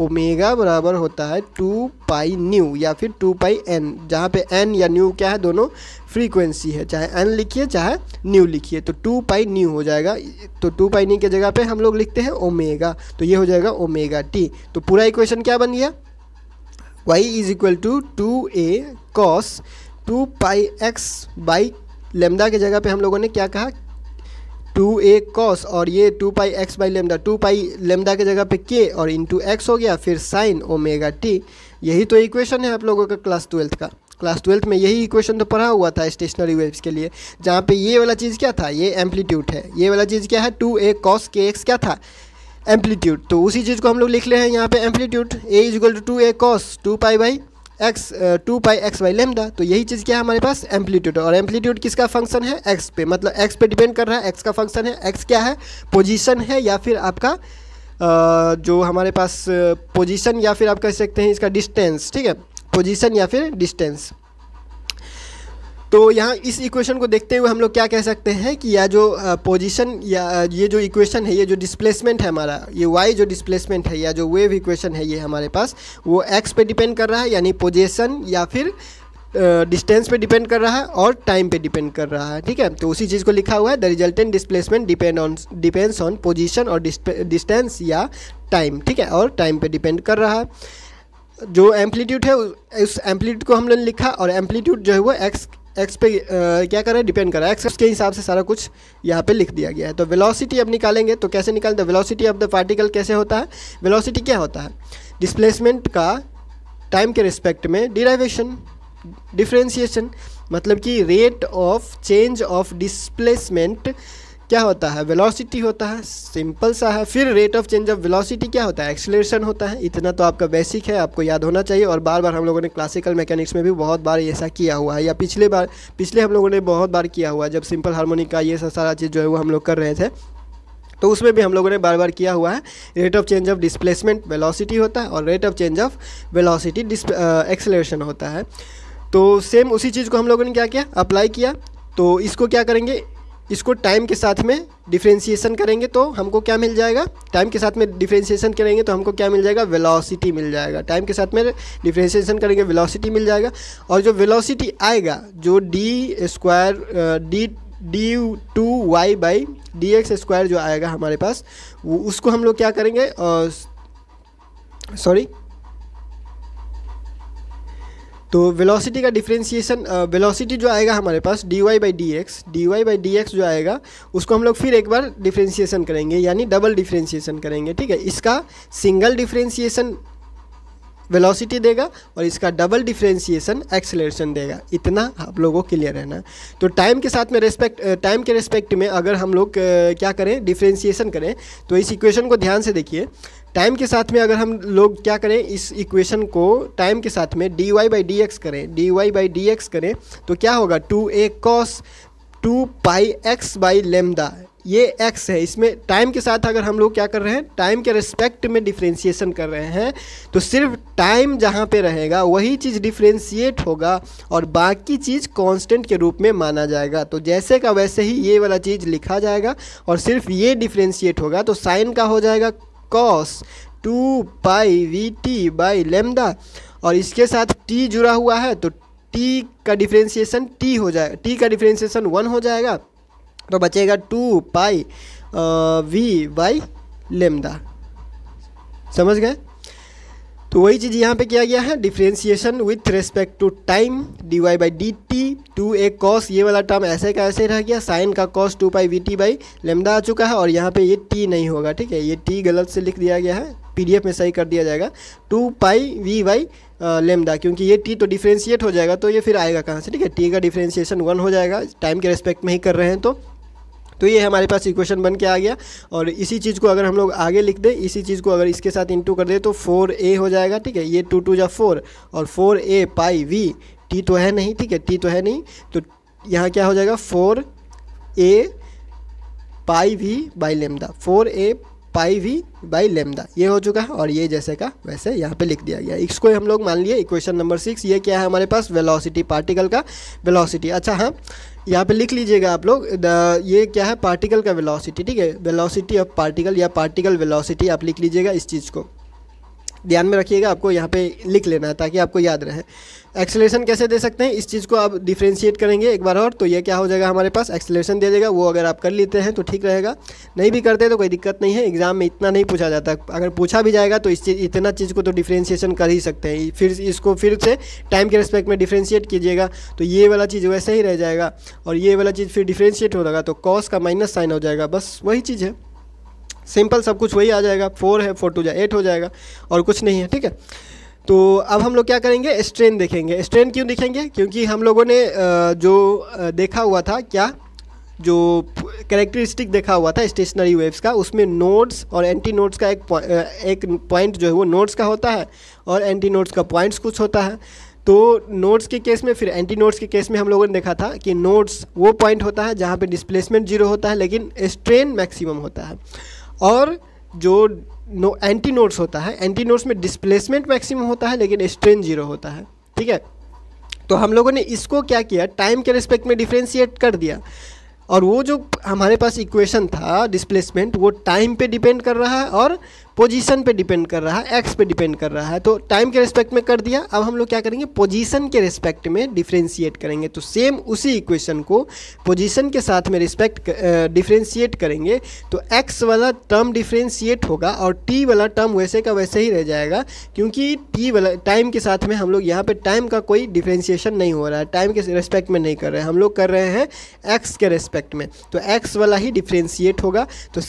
Speaker 1: ओमेगा बराबर होता है टू पाई न्यू या फिर टू पाई एन जहाँ पे एन या न्यू क्या है दोनों फ्रीक्वेंसी है चाहे एन लिखिए चाहे न्यू लिखिए तो टू पाई न्यू हो जाएगा तो टू पाई न्यू की जगह पे हम लोग लिखते हैं ओमेगा तो ये हो जाएगा ओमेगा टी तो पूरा इक्वेशन क्या बन गया y is equal to two a cos two pi x by lambda की जगह पे हम लोगों ने क्या कहा टू ए कॉस और ये two pi x by lambda two pi lambda के जगह पे के और इंटू एक्स हो गया फिर साइन ओमेगा टी यही तो इक्वेशन है आप लोगों का क्लास ट्वेल्थ का क्लास ट्वेल्थ में यही इक्वेशन तो पढ़ा हुआ था स्टेशनरी वेव्स के लिए जहाँ पे ये वाला चीज़ क्या था ये एम्पलीट्यूड है ये वाला चीज़ क्या है two a cos k x क्या था एम्पलीट्यूड तो उसी चीज़ को हम लोग लिख ले हैं यहाँ पे amplitude a is equal to a cos two pi by x two pi x by lambda तो यही चीज़ क्या है हमारे पास एम्पलीट्यूड और एम्पलीट्यूड किसका फंक्शन है एक्स पे मतलब एक्स पे डिपेंड कर रहा है एक्स का फंक्शन है एक्स क्या है पोजीशन है या फिर आपका जो हमारे पास पोजीशन या फिर आप कह सकते हैं इसका डिस्टेंस ठीक है पोजीशन या फिर डिस्टेंस तो यहाँ इस इक्वेशन को देखते हुए हम लोग क्या कह सकते हैं कि यह जो पोजीशन या ये जो इक्वेशन है ये जो डिस्प्लेसमेंट है हमारा ये वाई जो डिस्प्लेसमेंट है या जो वेव इक्वेशन है ये हमारे पास वो एक्स पे डिपेंड कर रहा है यानी पोजीशन या फिर डिस्टेंस uh, पे डिपेंड कर रहा है और टाइम पे डिपेंड कर रहा है ठीक है तो उसी चीज़ को लिखा हुआ है the resultant displacement depend on depends on position और डिस्टेंस या टाइम ठीक है और टाइम पे डिपेंड कर रहा है जो एम्पलीट्यूड है उस एम्पलीट्यूड को हमने लिखा और एम्पलीट्यूड जो है वो एक्स एक्स पे आ, क्या रहा है डिपेंड रहा है एक्स के हिसाब से सारा कुछ यहाँ पे लिख दिया गया है तो वेलोसिटी अब निकालेंगे तो कैसे निकालते हैं वेलोसिटी ऑफ द पार्टिकल कैसे होता है वेलोसिटी क्या होता है डिस्प्लेसमेंट का टाइम के रिस्पेक्ट में डिराइवेशन डिफ्रेंसीशन मतलब कि rate of change of displacement क्या होता है वेलोसिटी होता है सिंपल सा है फिर rate of change of velocity क्या होता है एक्सलेशन होता है इतना तो आपका बेसिक है आपको याद होना चाहिए और बार बार हम लोगों ने क्लासिकल मैकेनिक्स में भी बहुत बार ऐसा किया हुआ है या पिछले बार पिछले हम लोगों ने बहुत बार किया हुआ है जब सिंपल हारमोनिक का ये सारा चीज़ जो है वो हम लोग कर रहे थे तो उसमें भी हम लोगों ने बार बार किया हुआ है rate of change of displacement velocity होता है और rate of change of velocity acceleration होता है तो सेम उसी चीज़ को हम लोगों ने क्या किया अप्लाई किया तो इसको क्या करेंगे इसको टाइम के साथ में डिफ्रेंसीसन करेंगे तो हमको क्या मिल जाएगा टाइम के साथ में डिफ्रेंसीसन करेंगे तो हमको क्या मिल जाएगा वेलोसिटी मिल जाएगा टाइम के साथ में डिफ्रेंसीसन करेंगे वेलोसिटी मिल जाएगा और जो वेलोसिटी आएगा जो d square d d two y by d x square जो आएगा हमारे पास उसको हम लोग क्या करेंगे सॉरी तो वेलोसिटी का डिफ्रेंसिएशन वेलोसिटी uh, जो आएगा हमारे पास d y by d x d y by d x जो आएगा उसको हम लोग फिर एक बार डिफ्रेंसिएशन करेंगे यानी डबल डिफ्रेंसिएशन करेंगे ठीक है इसका सिंगल डिफ्रेंसिएशन वेलोसिटी देगा और इसका डबल डिफ्रेंसिएशन एक्सेलरेशन देगा इतना आप लोगों को क्लियर रहना तो टाइम के साथ में रेस्पेक्ट टाइम uh, के रेस्पेक्ट में अगर हम लोग uh, क्या करें डिफ्रेंसिएशन करें तो इस इक्वेशन को ध्यान से देखिए टाइम के साथ में अगर हम लोग क्या करें इस इक्वेशन को टाइम के साथ में d y by d x करें d y by d x करें तो क्या होगा two a cos two pi x by lambda ये x है इसमें टाइम के साथ अगर हम लोग क्या कर रहे हैं टाइम के रिस्पेक्ट में डिफ्रेंसिएशन कर रहे हैं तो सिर्फ टाइम जहाँ पे रहेगा वही चीज़ डिफ्रेंशिएट होगा और बाकी चीज़ कांस्टेंट के रूप में माना जाएगा तो जैसे का वैसे ही ये वाला चीज़ लिखा जाएगा और सिर्फ ये डिफ्रेंशिएट होगा तो साइन का हो जाएगा cos two pi v t by lambda और इसके साथ टी जुड़ा हुआ है तो टी का डिफ्रेंसिएशन टी हो जाएगा टी का डिफ्रेंसिएशन वन हो जाएगा तो बचेगा two pi v by lambda समझ गए तो वही चीज़ यहाँ पे किया गया है differentiation with respect to time d y by d t two a cos ये वाला टर्म ऐसे का ऐसे रह गया साइन का cos two pi v t by lambda आ चुका है और यहाँ पे ये टी नहीं होगा ठीक है ये टी गलत से लिख दिया गया है पीडीएफ में सही कर दिया जाएगा two pi v by lambda क्योंकि ये टी तो डिफ्रेंशिएट हो जाएगा तो ये फिर आएगा कहाँ से ठीक है टी का डिफ्रेंशिएशन वन हो जाएगा टाइम के रेस्पेक्ट में ही कर रहे हैं तो तो ये हमारे पास इक्वेशन बन के आ गया और इसी चीज़ को अगर हम लोग आगे लिख दें इसी चीज़ को अगर इसके साथ इंटू कर दें तो फोर ए हो जाएगा ठीक है ये टू टू या फोर और four a pi v t तो है नहीं ठीक है टी तो है नहीं तो यहाँ क्या हो जाएगा four a pi v by lambda four a pi v by lambda ये हो चुका है और ये जैसे का वैसे यहाँ पे लिख दिया गया इसको हम लोग मान लिए इक्वेशन नंबर सिक्स ये क्या है हमारे पास वेलोसिटी पार्टिकल का वेलोसिटी अच्छा हाँ यहाँ पे लिख लीजिएगा आप लोग ये क्या है पार्टिकल का वेलोसिटी ठीक है वेलोसिटी ऑफ पार्टिकल या पार्टिकल वेलोसिटी आप लिख लीजिएगा इस चीज़ को ध्यान में रखिएगा आपको यहाँ पे लिख लेना है ताकि आपको याद रहे एक्सेलेशन कैसे दे सकते हैं इस चीज़ को आप डिफ्रेंशिएट करेंगे एक बार और तो ये क्या हो जाएगा हमारे पास एक्सेलेशन दे देगा वो अगर आप कर लेते हैं तो ठीक रहेगा नहीं भी करते तो कोई दिक्कत नहीं है एग्जाम में इतना नहीं पूछा जाता अगर पूछा भी जाएगा तो इस चीज़ इतना चीज़ को तो डिफ्रेंशिएशन कर ही सकते हैं फिर इसको फिर से टाइम के रिस्पेक्ट में डिफ्रेंशिएट कीजिएगा तो ये वाला चीज़ वैसे ही रह जाएगा और ये वाला चीज़ फिर डिफ्रेंशिएट हो जाएगा तो कॉस का माइनस साइन हो जाएगा बस वही चीज़ है सिंपल सब कुछ वही आ जाएगा फोर है फोर टू जाए एट हो जाएगा और कुछ नहीं है ठीक है तो अब हम लोग क्या करेंगे स्ट्रेन देखेंगे स्ट्रेन क्यों देखेंगे क्योंकि हम लोगों ने जो देखा हुआ था क्या जो करेक्टरिस्टिक देखा हुआ था स्टेशनरी वेव्स का उसमें नोड्स और एंटी नोड्स का एक एक पॉइंट जो है वो नोड्स का होता है और एंटी नोड्स का पॉइंट्स कुछ होता है तो नोड्स के केस में फिर एंटी नोड्स के केस में हम लोगों ने देखा था कि नोड्स वो पॉइंट होता है जहाँ पे डिस्प्लेसमेंट जीरो होता है लेकिन स्ट्रेन मैक्सिमम होता है और जो नो एंटी नोट्स होता है एंटी नोट्स में डिस्प्लेसमेंट मैक्सिमम होता है लेकिन स्ट्रेन जीरो होता है ठीक है तो हम लोगों ने इसको क्या किया टाइम के रिस्पेक्ट में डिफ्रेंशिएट कर दिया और वो जो हमारे पास इक्वेशन था डिस्प्लेसमेंट वो टाइम पे डिपेंड कर रहा है और पोजीशन पे डिपेंड कर रहा है एक्स पे डिपेंड कर रहा है तो टाइम के रिस्पेक्ट में कर दिया अब हम लोग क्या करेंगे पोजीशन के रिस्पेक्ट में डिफ्रेंशिएट करेंगे तो सेम उसी इक्वेशन को पोजीशन के साथ में रिस्पेक्ट डिफ्रेंशिएट करेंगे तो एक्स वाला टर्म डिफ्रेंशिएट होगा और टी वाला टर्म वैसे का वैसे ही रह जाएगा क्योंकि टी वाला टाइम के साथ में हम लोग यहाँ पर टाइम का कोई डिफ्रेंशिएशन नहीं हो रहा है टाइम के रिस्पेक्ट में नहीं कर रहे हैं हम लोग कर रहे हैं एक्स के रिस्पेक्ट में तो एक्स वाला ही डिफ्रेंशिएट होगा तो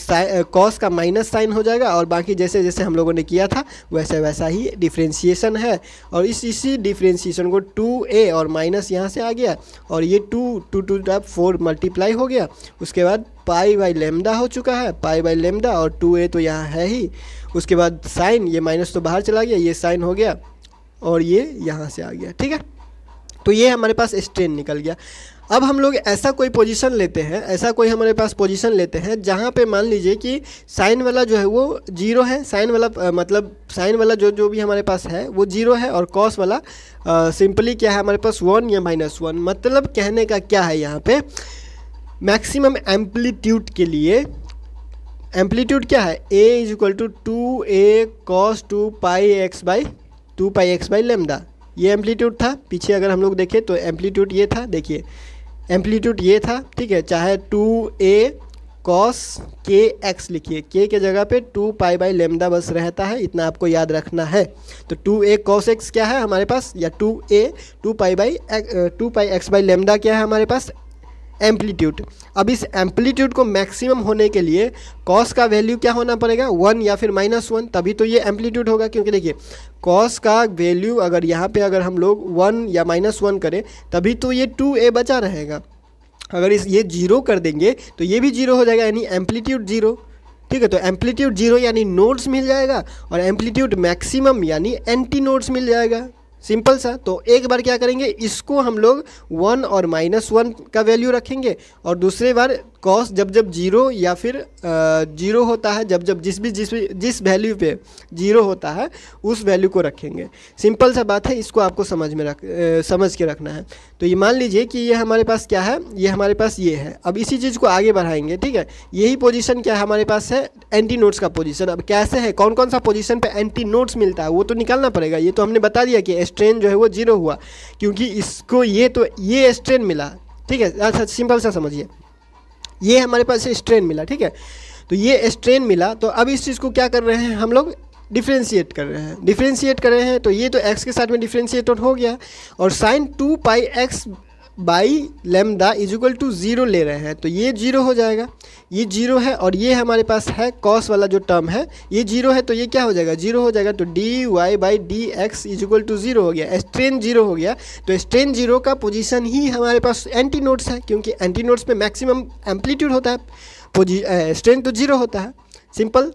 Speaker 1: कॉस का माइनस साइन हो जाएगा और बाकी जैसे जैसे हम लोगों ने किया था वैसे वैसा ही डिफ्रेंसीसन है और इस इसी डिफ्रेंसीसन को टू ए और माइनस यहाँ से आ गया और ये two two two type four multiply हो गया उसके बाद पाई बाई लेमडा हो चुका है पाई बाई लेमडा और टू ए तो यहाँ है ही उसके बाद साइन ये माइनस तो बाहर चला गया ये साइन हो गया और ये यहाँ से आ गया ठीक है तो ये हमारे पास स्ट्रेन निकल गया अब हम लोग ऐसा कोई पोजीशन लेते हैं ऐसा कोई हमारे पास पोजीशन लेते हैं जहाँ पे मान लीजिए कि साइन वाला जो है वो जीरो है साइन वाला आ, मतलब साइन वाला जो जो भी हमारे पास है वो जीरो है और कॉस वाला सिंपली क्या है हमारे पास वन या माइनस वन मतलब कहने का क्या है यहाँ पे मैक्सिमम एम्पलीट्यूड के लिए एम्पलीट्यूड क्या है a is equal to two a cos two pi x by two pi x by lambda ये एम्पलीट्यूड था पीछे अगर हम लोग देखें तो एम्पलीट्यूड ये था देखिए एम्पलीट्यूड ये था ठीक है चाहे two a cos k x लिखिए के के जगह पे टू पाई बाई लेमडा बस रहता है इतना आपको याद रखना है तो टू ए कॉस एक्स क्या है हमारे पास या two a two pi by two pi x by lambda क्या है हमारे पास एम्पलीट्यूड अब इस एम्पलीट्यूड को मैक्सिमम होने के लिए कॉस का वैल्यू क्या होना पड़ेगा वन या फिर माइनस वन तभी तो ये एम्पलीट्यूड होगा क्योंकि देखिए कॉस का वैल्यू अगर यहाँ पे अगर हम लोग वन या माइनस वन करें तभी तो ये टू ए बचा रहेगा अगर इस ये जीरो कर देंगे तो ये भी जीरो हो जाएगा यानी एम्पलीट्यूड जीरो ठीक है तो एम्पलीट्यूड जीरो यानी नोड्स मिल जाएगा और एम्पलीट्यूड मैक्सिमम यानी एंटी नोड्स मिल जाएगा सिंपल सा तो एक बार क्या करेंगे इसको हम लोग वन और माइनस वन का वैल्यू रखेंगे और दूसरे बार कॉस जब जब जीरो या फिर जीरो होता है जब जब जिस भी जिस भी जिस वैल्यू पे जीरो होता है उस वैल्यू को रखेंगे सिंपल सा बात है इसको आपको समझ में रख आ, समझ के रखना है तो ये मान लीजिए कि ये हमारे पास क्या है ये हमारे पास ये है अब इसी चीज़ को आगे बढ़ाएंगे ठीक है यही पोजिशन क्या है हमारे पास है एंटी नोट्स का पोजिशन अब कैसे है कौन कौन सा पोजिशन पर एंटी नोट्स मिलता है वो तो निकालना पड़ेगा ये तो हमने बता दिया कि स्ट्रेन जो है वो जीरो हुआ क्योंकि इसको ये तो ये स्ट्रेन मिला ठीक है अच्छा सिंपल सा समझिए ये हमारे पास स्ट्रेन मिला ठीक है तो ये स्ट्रेन मिला तो अब इस चीज़ को क्या कर रहे हैं हम लोग डिफ्रेंशिएट कर रहे हैं डिफ्रेंशिएट कर रहे हैं तो ये तो एक्स के साथ में डिफ्रेंशिएट हो गया और sine two pi x by lambda is equal to zero ले रहे हैं तो ये जीरो हो जाएगा ये जीरो है और ये हमारे पास है कॉस वाला जो टर्म है ये जीरो है तो ये क्या हो जाएगा जीरो हो जाएगा तो d y by d x is equal to zero हो गया स्ट्रेन जीरो हो गया तो स्ट्रेन जीरो का पोजीशन ही हमारे पास एंटी नोट्स है क्योंकि एंटी नोट्स में मैक्सिमम एम्पलीट्यूड होता है स्ट्रेन तो जीरो होता है सिंपल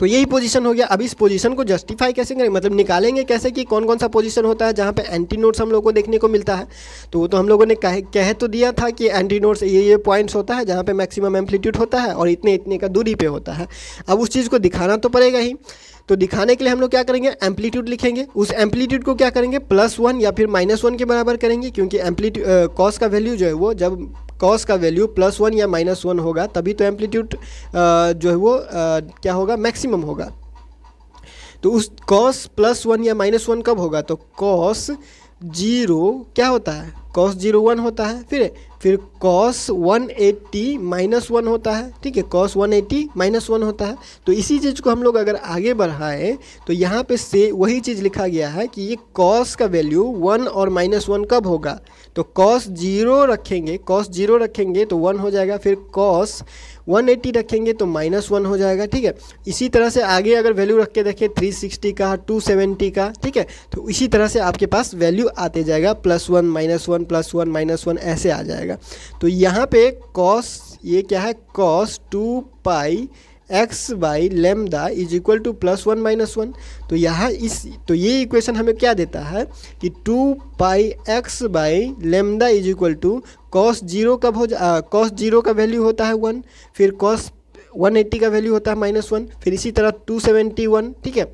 Speaker 1: तो यही पोजीशन हो गया अब इस पोजीशन को जस्टिफाई कैसे करें मतलब निकालेंगे कैसे कि कौन कौन सा पोजीशन होता है जहाँ पे एंटी नोट्स हम लोग को देखने को मिलता है तो वो तो हम लोगों ने कह कह तो दिया था कि एंटी नोट्स ये ये पॉइंट्स होता है जहाँ पे मैक्सिमम एम्पलीट्यूड होता है और इतने इतने का दूरी पर होता है अब उस चीज़ को दिखाना तो पड़ेगा ही तो दिखाने के लिए हम लोग क्या करेंगे एम्पलीट्यूड लिखेंगे उस एम्पलीट्यूड को क्या करेंगे प्लस वन या फिर माइनस वन के बराबर करेंगे क्योंकि एम्पलीट्यू कॉस का वैल्यू जो है वो जब कॉस का वैल्यू प्लस वन या माइनस वन होगा तभी तो एम्पलीट्यूड जो है वो क्या होगा मैक्सिमम होगा तो उस कॉस प्लस वन या माइनस वन कब होगा तो कॉस जीरो क्या होता है कॉस जीरो वन होता है फिर फिर cos one eighty minus one होता है ठीक है cos one eighty minus one होता है तो इसी चीज़ को हम लोग अगर आगे बढ़ाएं तो यहाँ पे से वही चीज़ लिखा गया है कि ये कॉस का वैल्यू वन और माइनस वन कब होगा तो कॉस जीरो रखेंगे कॉस जीरो रखेंगे तो वन हो जाएगा फिर कॉस 180 रखेंगे तो माइनस वन हो जाएगा ठीक है इसी तरह से आगे अगर वैल्यू रख के देखें 360 का 270 का ठीक है तो इसी तरह से आपके पास वैल्यू आते जाएगा plus one minus one plus one minus one ऐसे आ जाएगा तो यहाँ पे कॉस ये क्या है cos two pi x by lambda is equal to plus one minus one तो यहाँ इस तो ये इक्वेशन हमें क्या देता है कि two pi x by lambda is equal to cos zero का हो कॉस जीरो का वैल्यू होता है वन फिर कॉस वन एट्टी का वैल्यू होता है माइनस वन फिर इसी तरह टू सेवेंटी वन ठीक है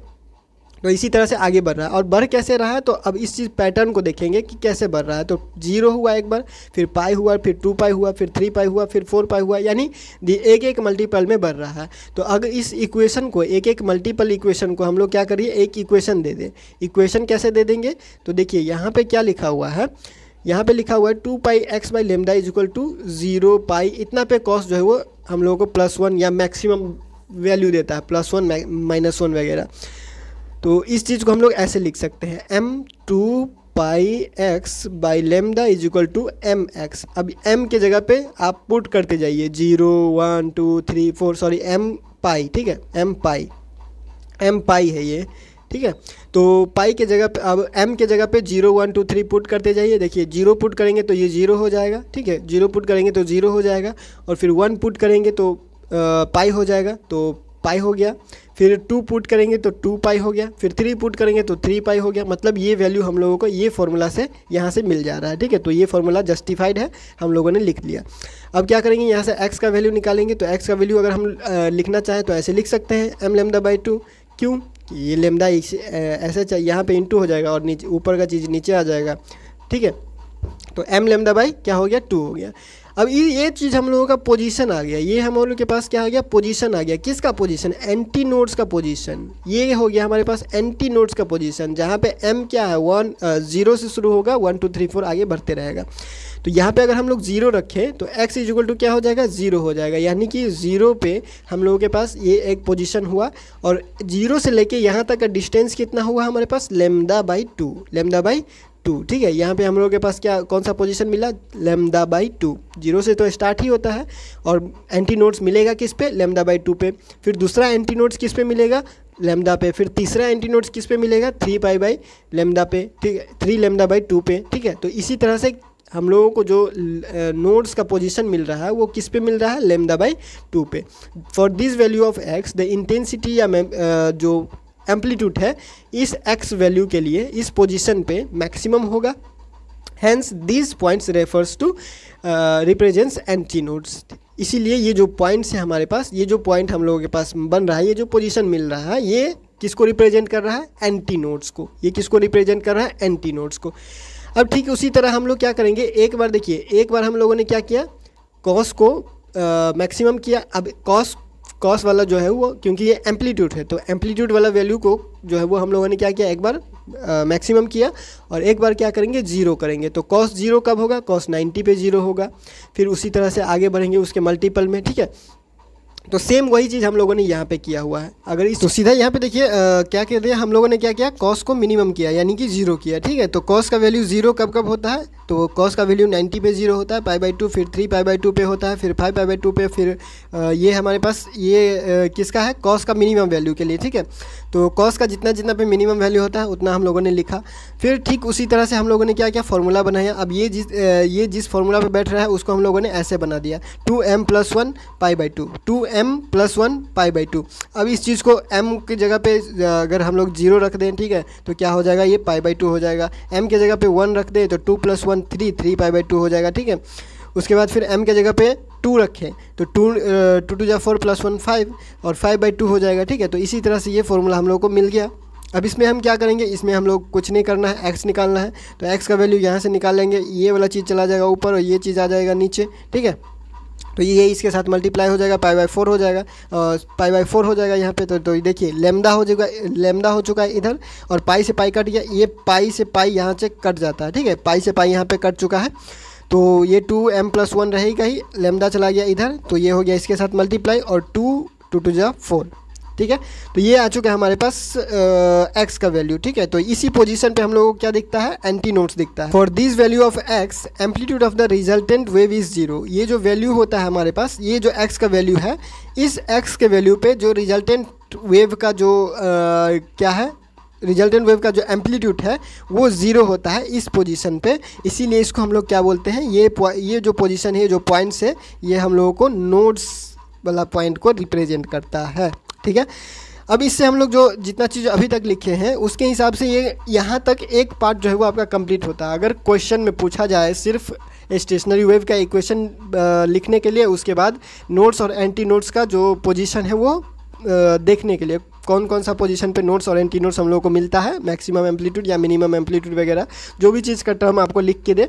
Speaker 1: तो इसी तरह से आगे बढ़ रहा है और बढ़ कैसे रहा है तो अब इस चीज़ पैटर्न को देखेंगे कि कैसे बढ़ रहा है तो जीरो हुआ एक बार फिर पाई हुआ फिर टू पाई हुआ फिर थ्री पाई हुआ फिर फोर पाई हुआ यानी एक एक मल्टीपल में बढ़ रहा है तो अगर इस इक्वेशन को एक एक मल्टीपल इक्वेशन को हम लोग क्या करिए एक इक्वेशन दे दें इक्वेशन कैसे दे देंगे तो देखिए यहाँ पर क्या लिखा हुआ है यहाँ पे लिखा हुआ है two pi x by lambda is equal to zero pi इतना पे कॉस्ट जो है वो हम लोगों को प्लस वन या मैक्सिमम वैल्यू देता है प्लस वन माइनस वन वगैरह तो इस चीज़ को हम लोग ऐसे लिख सकते हैं m two pi x by lambda is equal to m x अब एम के जगह पे आप पुट करते जाइए zero one two three four sorry m pi ठीक है एम पाई एम पाई है ये ठीक है तो पाई के जगह पे अब एम के जगह पे zero one two three put करते जाइए देखिए जीरो पुट करेंगे तो ये जीरो हो जाएगा ठीक है जीरो पुट करेंगे तो जीरो हो जाएगा और फिर वन पुट करेंगे तो आ, पाई हो जाएगा तो पाई हो गया फिर टू पुट करेंगे तो टू पाई हो गया फिर थ्री पुट करेंगे तो थ्री पाई हो गया मतलब ये वैल्यू हम लोगों को ये फॉर्मूला से यहाँ से मिल जा रहा है ठीक है तो ये फॉर्मूला जस्टिफाइड है हम लोगों ने लिख लिया अब क्या करेंगे यहाँ से एक्स का वैल्यू निकालेंगे तो एक्स का वैल्यू अगर हम लिखना चाहें तो ऐसे लिख सकते हैं एम लेमदा बाई टू क्यों ये लेमदा ऐसे चाहिए यहाँ पर इंटू हो जाएगा और नीचे ऊपर का चीज़ नीचे आ जाएगा ठीक है तो एम लेमदा बाई क्या हो गया टू हो गया अब ये चीज़ हम लोगों का पोजीशन आ गया ये हम लोगों के पास क्या आ गया पोजीशन आ गया किसका पोजीशन एंटी नोड्स का पोजीशन ये हो गया हमारे पास एंटी नोड्स का पोजीशन जहाँ पे एम क्या है वन जीरो uh, से शुरू होगा वन टू थ्री फोर आगे बढ़ते रहेगा तो यहाँ पे अगर हम लोग जीरो रखें तो एक्स इजिकल टू क्या हो जाएगा ज़ीरो हो जाएगा यानी कि ज़ीरो पे हम लोगों के पास ये एक पोजीशन हुआ और जीरो से लेके यहाँ तक का डिस्टेंस कितना हुआ हमारे पास lambda by two lambda by two ठीक है यहाँ पे हम लोगों के पास क्या कौन सा पोजीशन मिला लेमदा बाई टू जीरो से तो स्टार्ट ही होता है और एंटी नोट्स मिलेगा किस पे लेमदा बाई टू पे फिर दूसरा एंटी नोट्स किस पे मिलेगा लेमदा पे फिर तीसरा एंटी नोट्स किस पे मिलेगा थ्री पाई बाई लेमदा पे ठीक है थ्री लेमदा बाई टू पे ठीक है तो इसी तरह से हम लोगों को जो नोड्स का पोजीशन मिल रहा है वो किस पे मिल रहा है लेमदा बाई टू पे for this value of x the intensity या जो एम्पलीट्यूड है इस एक्स वैल्यू के लिए इस पोजिशन पर मैक्सिमम होगा hence this points refers to represents antinodes इसीलिए ये जो पॉइंट्स है हमारे पास ये जो पॉइंट हम लोगों के पास बन रहा है ये जो पोजीशन मिल रहा है ये किसको रिप्रेजेंट कर रहा है एंटी नोड्स को ये किसको रिप्रेजेंट कर रहा है एंटी नोड्स को अब ठीक उसी तरह हम लोग क्या करेंगे एक बार देखिए एक बार हम लोगों ने क्या किया कॉस को मैक्सिमम uh, किया अब कॉस कॉस वाला जो है वो क्योंकि ये एम्पलीट्यूड है तो एम्पलीट्यूड वाला वैल्यू को जो है वो हम लोगों ने क्या किया एक बार मैक्सिमम किया और एक बार क्या करेंगे जीरो करेंगे तो कॉस जीरो कब होगा कॉस नाइन्टी पे जीरो होगा फिर उसी तरह से आगे बढ़ेंगे उसके मल्टीपल में ठीक है तो सेम वही चीज़ हम लोगों ने यहाँ पे किया हुआ है अगर इस तो सीधा यहाँ पे देखिए क्या कह दिया हम लोगों ने क्या किया कॉस को मिनिमम किया यानी कि जीरो किया ठीक है तो कॉस का वैल्यू जीरो कब कब होता है तो कॉस का वैल्यू नाइन्टी पे जीरो होता है पाई बाई टू फिर थ्री पाई बाई टू पे होता है फिर फाइव पाई बाई टू पे फिर ये हमारे पास ये किसका है कॉस का मिनिमम वैल्यू के लिए ठीक है तो कॉस का जितना जितना पे मिनिमम वैल्यू होता है उतना हम लोगों ने लिखा फिर ठीक उसी तरह से हम लोगों ने क्या क्या फॉर्मूला बनाया अब ये जिस ये जिस फॉर्मूला पर बैठ रहा है उसको हम लोगों ने ऐसे बना दिया two m plus one pi by two two m plus one pi by two अब इस चीज़ को एम की जगह पे अगर हम लोग जीरो रख दें ठीक है तो क्या हो जाएगा ये पाई बाई टू हो जाएगा एम के जगह पे वन रख दें तो two plus one one three three pi by two हो जाएगा ठीक है उसके बाद फिर एम के जगह पे टू रखें तो टू टू टू जै फोर प्लस वन फाइव और फाइव बाई टू हो जाएगा ठीक है तो इसी तरह से ये फॉर्मूला हम लोग को मिल गया अब इसमें हम क्या करेंगे इसमें हम लोग कुछ नहीं करना है एक्स निकालना है तो एक्स का वैल्यू यहाँ से निकालेंगे ये वाला चीज़ चला जाएगा ऊपर और ये चीज़ आ जाएगा नीचे ठीक है तो ये इसके साथ मल्टीप्लाई हो जाएगा पाई बाई फोर हो जाएगा और पाई बाई फोर हो जाएगा यहाँ पे तो, तो देखिए लेमदा हो जाएगा लेमदा हो चुका है इधर और पाई से पाई कट गया ये पाई से पाई यहाँ से कट जाता है ठीक है पाई से पाई यहाँ पे कट चुका है तो ये टू एम प्लस वन रहेगा ही लेमदा चला गया इधर तो ये हो गया इसके साथ मल्टीप्लाई और टू टू टू जो फोर ठीक है तो ये आ चुका है हमारे पास एक्स का वैल्यू ठीक है तो इसी पोजीशन पे हम लोगों को क्या दिखता है एंटी नोट्स दिखता है for this value of x amplitude of the resultant wave is zero ये जो वैल्यू होता है हमारे पास ये जो एक्स का वैल्यू है इस एक्स के वैल्यू पे जो रिजल्टेंट वेव का जो आ, क्या है रिजल्टेंट वेव का जो एम्पलीट्यूड है वो ज़ीरो होता है इस पोजीशन पे इसीलिए इसको हम लोग क्या बोलते हैं ये ये जो पोजीशन है जो पॉइंट्स है ये हम लोगों को नोड्स वाला पॉइंट को रिप्रेजेंट करता है ठीक है अब इससे हम लोग जो जितना चीज़ अभी तक लिखे हैं उसके हिसाब से ये यहाँ तक एक पार्ट जो है वो आपका कंप्लीट होता है अगर क्वेश्चन में पूछा जाए सिर्फ स्टेशनरी वेव का इक्वेशन लिखने के लिए उसके बाद नोट्स और एंटी नोट्स का जो पोजीशन है वो देखने के लिए कौन कौन सा पोजीशन पे नोट्स और एंटी नोट्स हम लोग को मिलता है मैक्सिमम एम्पलीट्यूड या मिनिमम एम्पलीट्यूड वगैरह जो भी चीज़ का टर्म आपको लिख के दे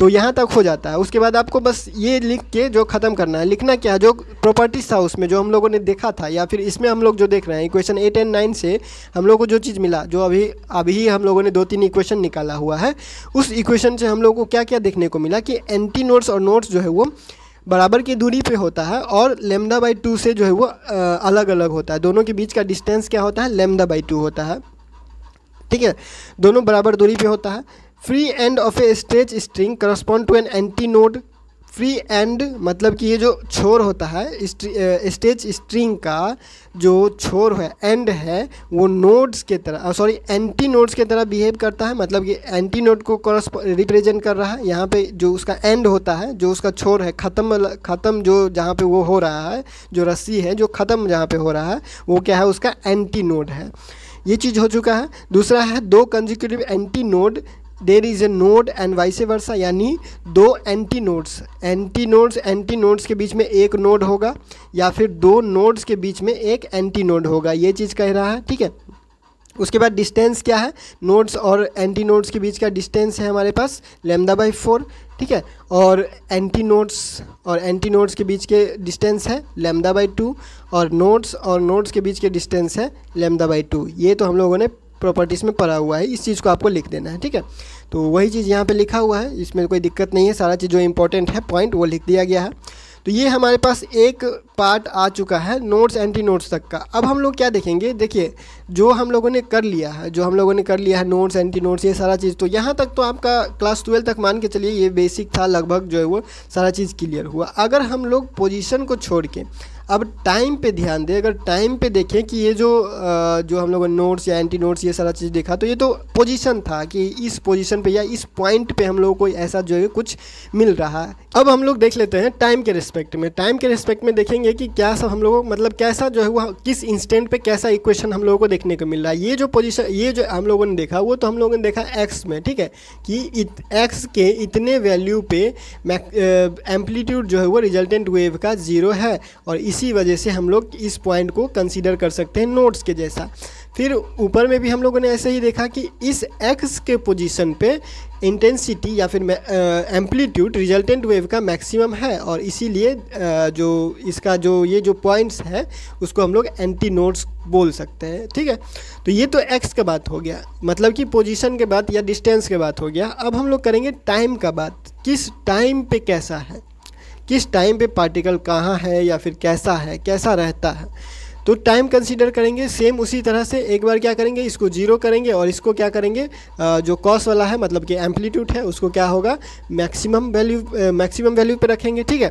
Speaker 1: तो यहाँ तक हो जाता है उसके बाद आपको बस ये लिख के जो ख़त्म करना है लिखना क्या जो प्रॉपर्टीज था उसमें जो हम लोगों ने देखा था या फिर इसमें हम लोग जो देख रहे हैं इक्वेशन एट एंड नाइन से हम लोग को जो चीज़ मिला जो अभी अभी हम लोगों ने दो तीन इक्वेशन निकाला हुआ है उस इक्वेशन से हम लोग को क्या क्या देखने को मिला कि एंटी नोट्स और नोट्स जो है वो बराबर की दूरी पे होता है और लेमदा बाई टू से जो है वो अलग अलग होता है दोनों के बीच का डिस्टेंस क्या होता है लेमदा बाई टू होता है ठीक है दोनों बराबर दूरी पे होता है free end of a stretch string correspond to an antinode free end मतलब कि ये जो छोर होता है स्टेज स्ट्रिंग का जो छोर है एंड है वो नोड्स के तरह सॉरी एंटी नोड्स के तरह बिहेव करता है मतलब कि एंटी नोड को क्रॉस रिप्रेजेंट कर रहा है यहाँ पे जो उसका एंड होता है जो उसका छोर है ख़त्म ख़त्म जो जहाँ पे वो हो रहा है जो रस्सी है जो ख़त्म जहाँ पे हो रहा है वो क्या है उसका एंटी नोड है ये चीज़ हो चुका है दूसरा है दो consecutive antinode there is a node and vice versa यानी दो antinodes antinodes antinodes के बीच में एक नोड होगा या फिर दो नोड्स के बीच में एक एंटी नोड होगा ये चीज़ कह रहा है ठीक है उसके बाद डिस्टेंस क्या है नोड्स और एंटी नोड्स के बीच का डिस्टेंस है हमारे पास लेमदा बाई फोर ठीक है और एंटी नोड्स और एंटी नोड्स के बीच के डिस्टेंस है लेमदा बाई टू और नोड्स और नोड्स के बीच के डिस्टेंस है लेमदा बाई टू ये तो हम लोगों ने प्रॉपर्टीज़ में पड़ा हुआ है इस चीज़ को आपको लिख देना है ठीक है तो वही चीज़ यहाँ पे लिखा हुआ है इसमें कोई दिक्कत नहीं है सारा चीज़ जो इंपॉर्टेंट है पॉइंट वो लिख दिया गया है तो ये हमारे पास एक पार्ट आ चुका है नोट्स एंटी नोट्स तक का अब हम लोग क्या देखेंगे देखिए जो हम लोगों ने कर लिया है जो हम लोगों ने कर लिया है नोट्स एंटी नोट्स ये सारा चीज़ तो यहाँ तक तो आपका क्लास ट्वेल्व तक मान के चलिए ये बेसिक था लगभग जो है वो सारा चीज़ क्लियर हुआ अगर हम लोग पोजिशन को छोड़ के अब टाइम पे ध्यान दें अगर टाइम पे देखें कि ये जो जो हम ने नोट्स या एंटी नोट्स ये सारा चीज़ देखा तो ये तो पोजीशन था कि इस पोजीशन पे या इस पॉइंट पे हम लोगों को ऐसा जो है कुछ मिल रहा है अब हम लोग देख लेते हैं टाइम के रिस्पेक्ट में टाइम के रिस्पेक्ट में देखेंगे कि क्या सब हम लोगों को मतलब कैसा जो है वह किस इंस्टेंट पर कैसा इक्वेशन हम लोगों को देखने को मिल रहा है ये जो पोजीशन ये जो हम लोगों ने देखा वो तो हम लोगों ने देखा एक्स में ठीक है कि एक्स के इतने वैल्यू पे एम्पलीट्यूड जो है वो रिजल्टेंट वेव का ज़ीरो है और इस इसी वजह से हम लोग इस पॉइंट को कंसीडर कर सकते हैं नोट्स के जैसा फिर ऊपर में भी हम लोगों ने ऐसे ही देखा कि इस एक्स के पोजीशन पे इंटेंसिटी या फिर एम्पलीट्यूड रिजल्टेंट वेव का मैक्सिमम है और इसीलिए जो इसका जो ये जो पॉइंट्स है उसको हम लोग एंटी नोड्स बोल सकते हैं ठीक है तो ये तो एक्स का बात हो गया मतलब कि पोजीशन के बाद या डिस्टेंस के बात हो गया अब हम लोग करेंगे टाइम का बात किस टाइम पे कैसा है किस टाइम पे पार्टिकल कहाँ है या फिर कैसा है कैसा रहता है तो टाइम कंसीडर करेंगे सेम उसी तरह से एक बार क्या करेंगे इसको जीरो करेंगे और इसको क्या करेंगे जो कॉस वाला है मतलब कि एम्पलीट्यूड है उसको क्या होगा मैक्सिमम वैल्यू मैक्सिमम वैल्यू पे रखेंगे ठीक है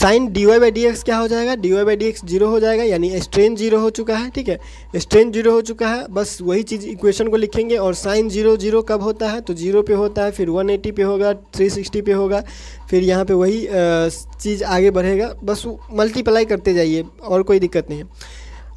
Speaker 1: sine d y by d x क्या हो जाएगा d y by d x zero हो जाएगा यानी स्ट्रेन जीरो हो चुका है ठीक है स्ट्रेन जीरो हो चुका है बस वही चीज़ इक्वेशन को लिखेंगे और साइन जीरो जीरो कब होता है तो जीरो पे होता है फिर वन एटी पे होगा थ्री सिक्सटी पे होगा फिर यहाँ पे वही चीज़ आगे बढ़ेगा बस मल्टीप्लाई करते जाइए और कोई दिक्कत नहीं है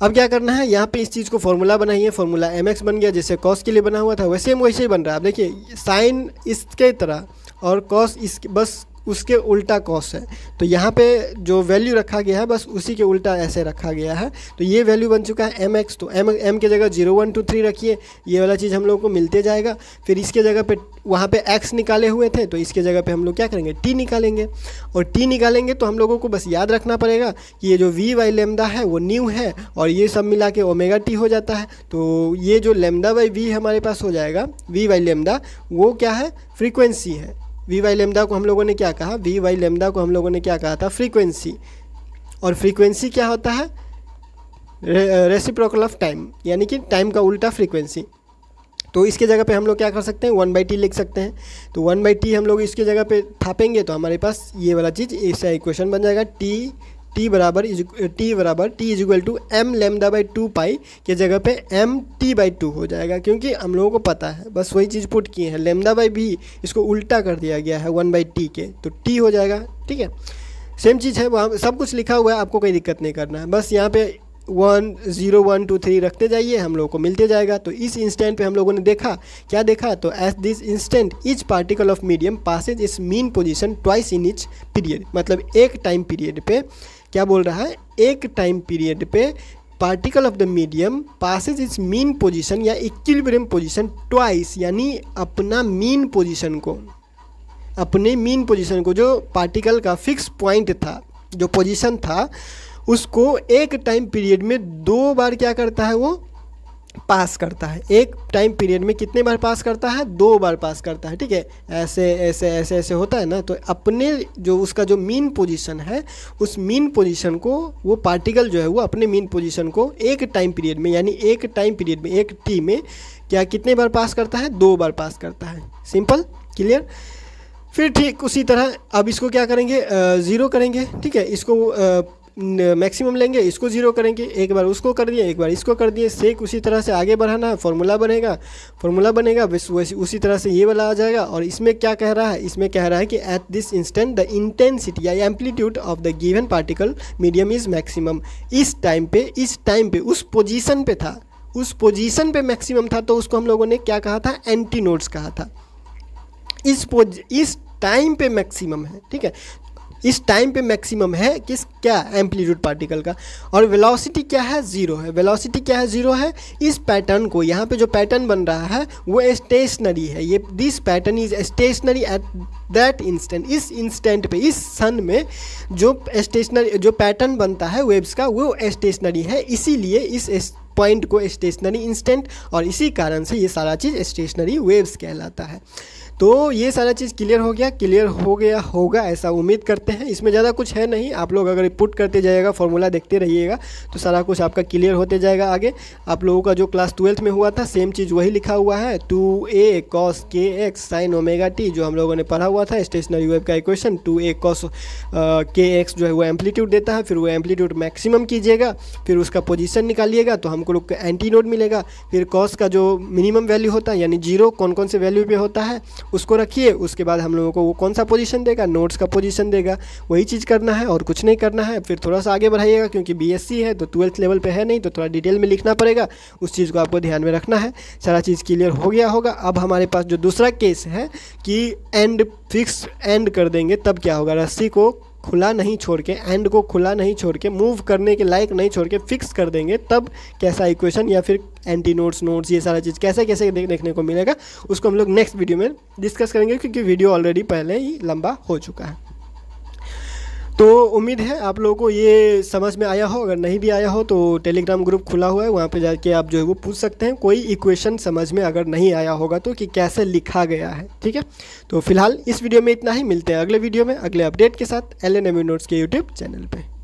Speaker 1: अब क्या करना है यहाँ पे इस चीज़ को फॉर्मूला बनाइए फॉर्मूला एम एक्स बन गया जैसे कॉस के लिए बना हुआ था वैसे वैसे ही बन रहा है आप देखिए साइन इसके तरह और कॉस इस बस उसके उल्टा कॉस है तो यहाँ पे जो वैल्यू रखा गया है बस उसी के उल्टा ऐसे रखा गया है तो ये वैल्यू बन चुका है एम एक्स तो एम एम के जगह जीरो वन टू थ्री रखिए ये वाला चीज़ हम लोगों को मिलते जाएगा फिर इसके जगह पे वहाँ पे एक्स निकाले हुए थे तो इसके जगह पे हम लोग क्या करेंगे टी निकालेंगे और टी निकालेंगे तो हम लोगों को बस याद रखना पड़ेगा कि ये जो वी वाई लेमदा है वो न्यू है और ये सब मिला के ओमेगा टी हो जाता है तो ये जो लेमदा बाई वी हमारे पास हो जाएगा वी वाई लेमदा वो क्या है फ्रीक्वेंसी है वी वाई लेमदा को हम लोगों ने क्या कहा वी वाई लेमदा को हम लोगों ने क्या कहा था फ्रीक्वेंसी और फ्रीक्वेंसी क्या होता है रेसिप्रोकल ऑफ टाइम यानी कि टाइम का उल्टा फ्रीक्वेंसी तो इसके जगह पे हम लोग क्या कर सकते हैं वन बाई टी लिख सकते हैं तो वन बाई टी हम लोग इसके जगह पे थापेंगे तो हमारे पास ये वाला चीज़ ऐसा इक्वेशन बन जाएगा टी टी बराबर इज टी बराबर t is equal to m lambda by two pi के जगह पे एम टी बाई टू हो जाएगा क्योंकि हम लोगों को पता है बस वही चीज़ पुट किए हैं लेमदा बाई भी इसको उल्टा कर दिया गया है वन बाई टी के तो टी हो जाएगा ठीक है सेम चीज़ है वहाँ सब कुछ लिखा हुआ है आपको कोई दिक्कत नहीं करना है बस यहाँ पे one zero one two three रखते जाइए हम लोगों को मिलते जाएगा तो इस इंस्टेंट पे हम लोगों ने देखा क्या देखा तो as this instant each particle of medium passes its mean position twice in each period मतलब एक टाइम पीरियड पे क्या बोल रहा है एक टाइम पीरियड पे particle of the medium passes its mean position या इक्विलिब्रियम पोजिशन ट्वाइस यानी अपना मीन पोजिशन को अपने मीन पोजिशन को जो पार्टिकल का फिक्स पॉइंट था जो पोजिशन था उसको एक टाइम पीरियड में दो बार क्या करता है वो पास करता है एक टाइम पीरियड में कितने बार पास करता है दो बार पास करता है ठीक है ऐसे ऐसे ऐसे ऐसे होता है ना तो अपने जो उसका जो मीन पोजीशन है उस मीन पोजीशन को वो पार्टिकल जो है वो अपने मीन पोजीशन को एक टाइम पीरियड में यानी एक टाइम पीरियड में एक टी में क्या कितने बार पास करता है दो बार पास करता है सिंपल क्लियर फिर ठीक उसी तरह अब इसको क्या करेंगे ज़ीरो करेंगे ठीक है इसको मैक्सिमम लेंगे इसको ज़ीरो करेंगे एक बार उसको कर दिए एक बार इसको कर दिए सेक उसी तरह से आगे बढ़ाना है फॉर्मूला बनेगा फॉर्मूला बनेगा वैसे उसी तरह से ये वाला आ जाएगा और इसमें क्या कह रहा है इसमें कह रहा है कि at this instant the intensity या amplitude of the given particle medium is maximum इस टाइम पे इस टाइम पे उस पोजिशन पे था उस पोजिशन पे मैक्सिमम था तो उसको हम लोगों ने क्या कहा था एंटी नोट्स कहा था इस पोज इस टाइम पे मैक्सिमम है ठीक है इस टाइम पे मैक्सिमम है किस क्या एम्पलीट्यूड पार्टिकल का और वेलोसिटी क्या है ज़ीरो है वेलोसिटी क्या है ज़ीरो है इस पैटर्न को यहाँ पे जो पैटर्न बन रहा है वो स्टेशनरी है ये this pattern is stationary at that instant इस इंस्टेंट पे इस सन में जो स्टेशनरी जो पैटर्न बनता है वेब्स का वो स्टेशनरी है इसीलिए इस पॉइंट को स्टेशनरी इंस्टेंट और इसी कारण से ये सारा चीज़ स्टेशनरी वेव्स कहलाता है तो ये सारा चीज़ क्लियर हो गया क्लियर हो गया होगा ऐसा उम्मीद करते हैं इसमें ज़्यादा कुछ है नहीं आप लोग अगर पुट करते जाएगा फॉर्मूला देखते रहिएगा तो सारा कुछ आपका क्लियर होते जाएगा आगे आप लोगों का जो क्लास ट्वेल्थ में हुआ था सेम चीज़ वही लिखा हुआ है two a cos k x sine omega t जो हम लोगों ने पढ़ा हुआ था स्टेशनरी वेब का equation two a cos k x जो है वो एम्पलीट्यूड देता है फिर वो एम्पलीट्यूड मैक्सिमम कीजिएगा फिर उसका पोजिशन निकालिएगा तो हमको लोग एंटी नोड मिलेगा फिर कॉस का जो मिनिमम वैल्यू होता है यानी जीरो कौन कौन से वैल्यू पे होता है उसको रखिए उसके बाद हम लोगों को वो कौन सा पोजीशन देगा नोट्स का पोजीशन देगा वही चीज़ करना है और कुछ नहीं करना है फिर थोड़ा सा आगे बढ़ाइएगा क्योंकि बी है तो ट्वेल्थ लेवल पर है नहीं तो थोड़ा डिटेल में लिखना पड़ेगा उस चीज़ को आपको ध्यान में रखना है सारा चीज़ क्लियर हो गया होगा अब हमारे पास जो दूसरा केस है कि एंड फिक्स एंड कर देंगे तब क्या होगा रस्सी को खुला नहीं छोड़ के एंड को खुला नहीं छोड़ के मूव करने के लायक नहीं छोड़ के फिक्स कर देंगे तब कैसा इक्वेशन या फिर एंटी नोट्स नोट्स ये सारा चीज़ कैसे कैसे देख देखने को मिलेगा उसको हम लोग नेक्स्ट वीडियो में डिस्कस करेंगे क्योंकि वीडियो ऑलरेडी पहले ही लंबा हो चुका है तो उम्मीद है आप लोगों को ये समझ में आया हो अगर नहीं भी आया हो तो टेलीग्राम ग्रुप खुला हुआ है वहाँ पे जाके आप जो है वो पूछ सकते हैं कोई इक्वेशन समझ में अगर नहीं आया होगा तो कि कैसे लिखा गया है ठीक है तो फिलहाल इस वीडियो में इतना ही मिलते हैं अगले वीडियो में अगले अपडेट के साथ एल एन एम नोट्स के यूट्यूब चैनल पर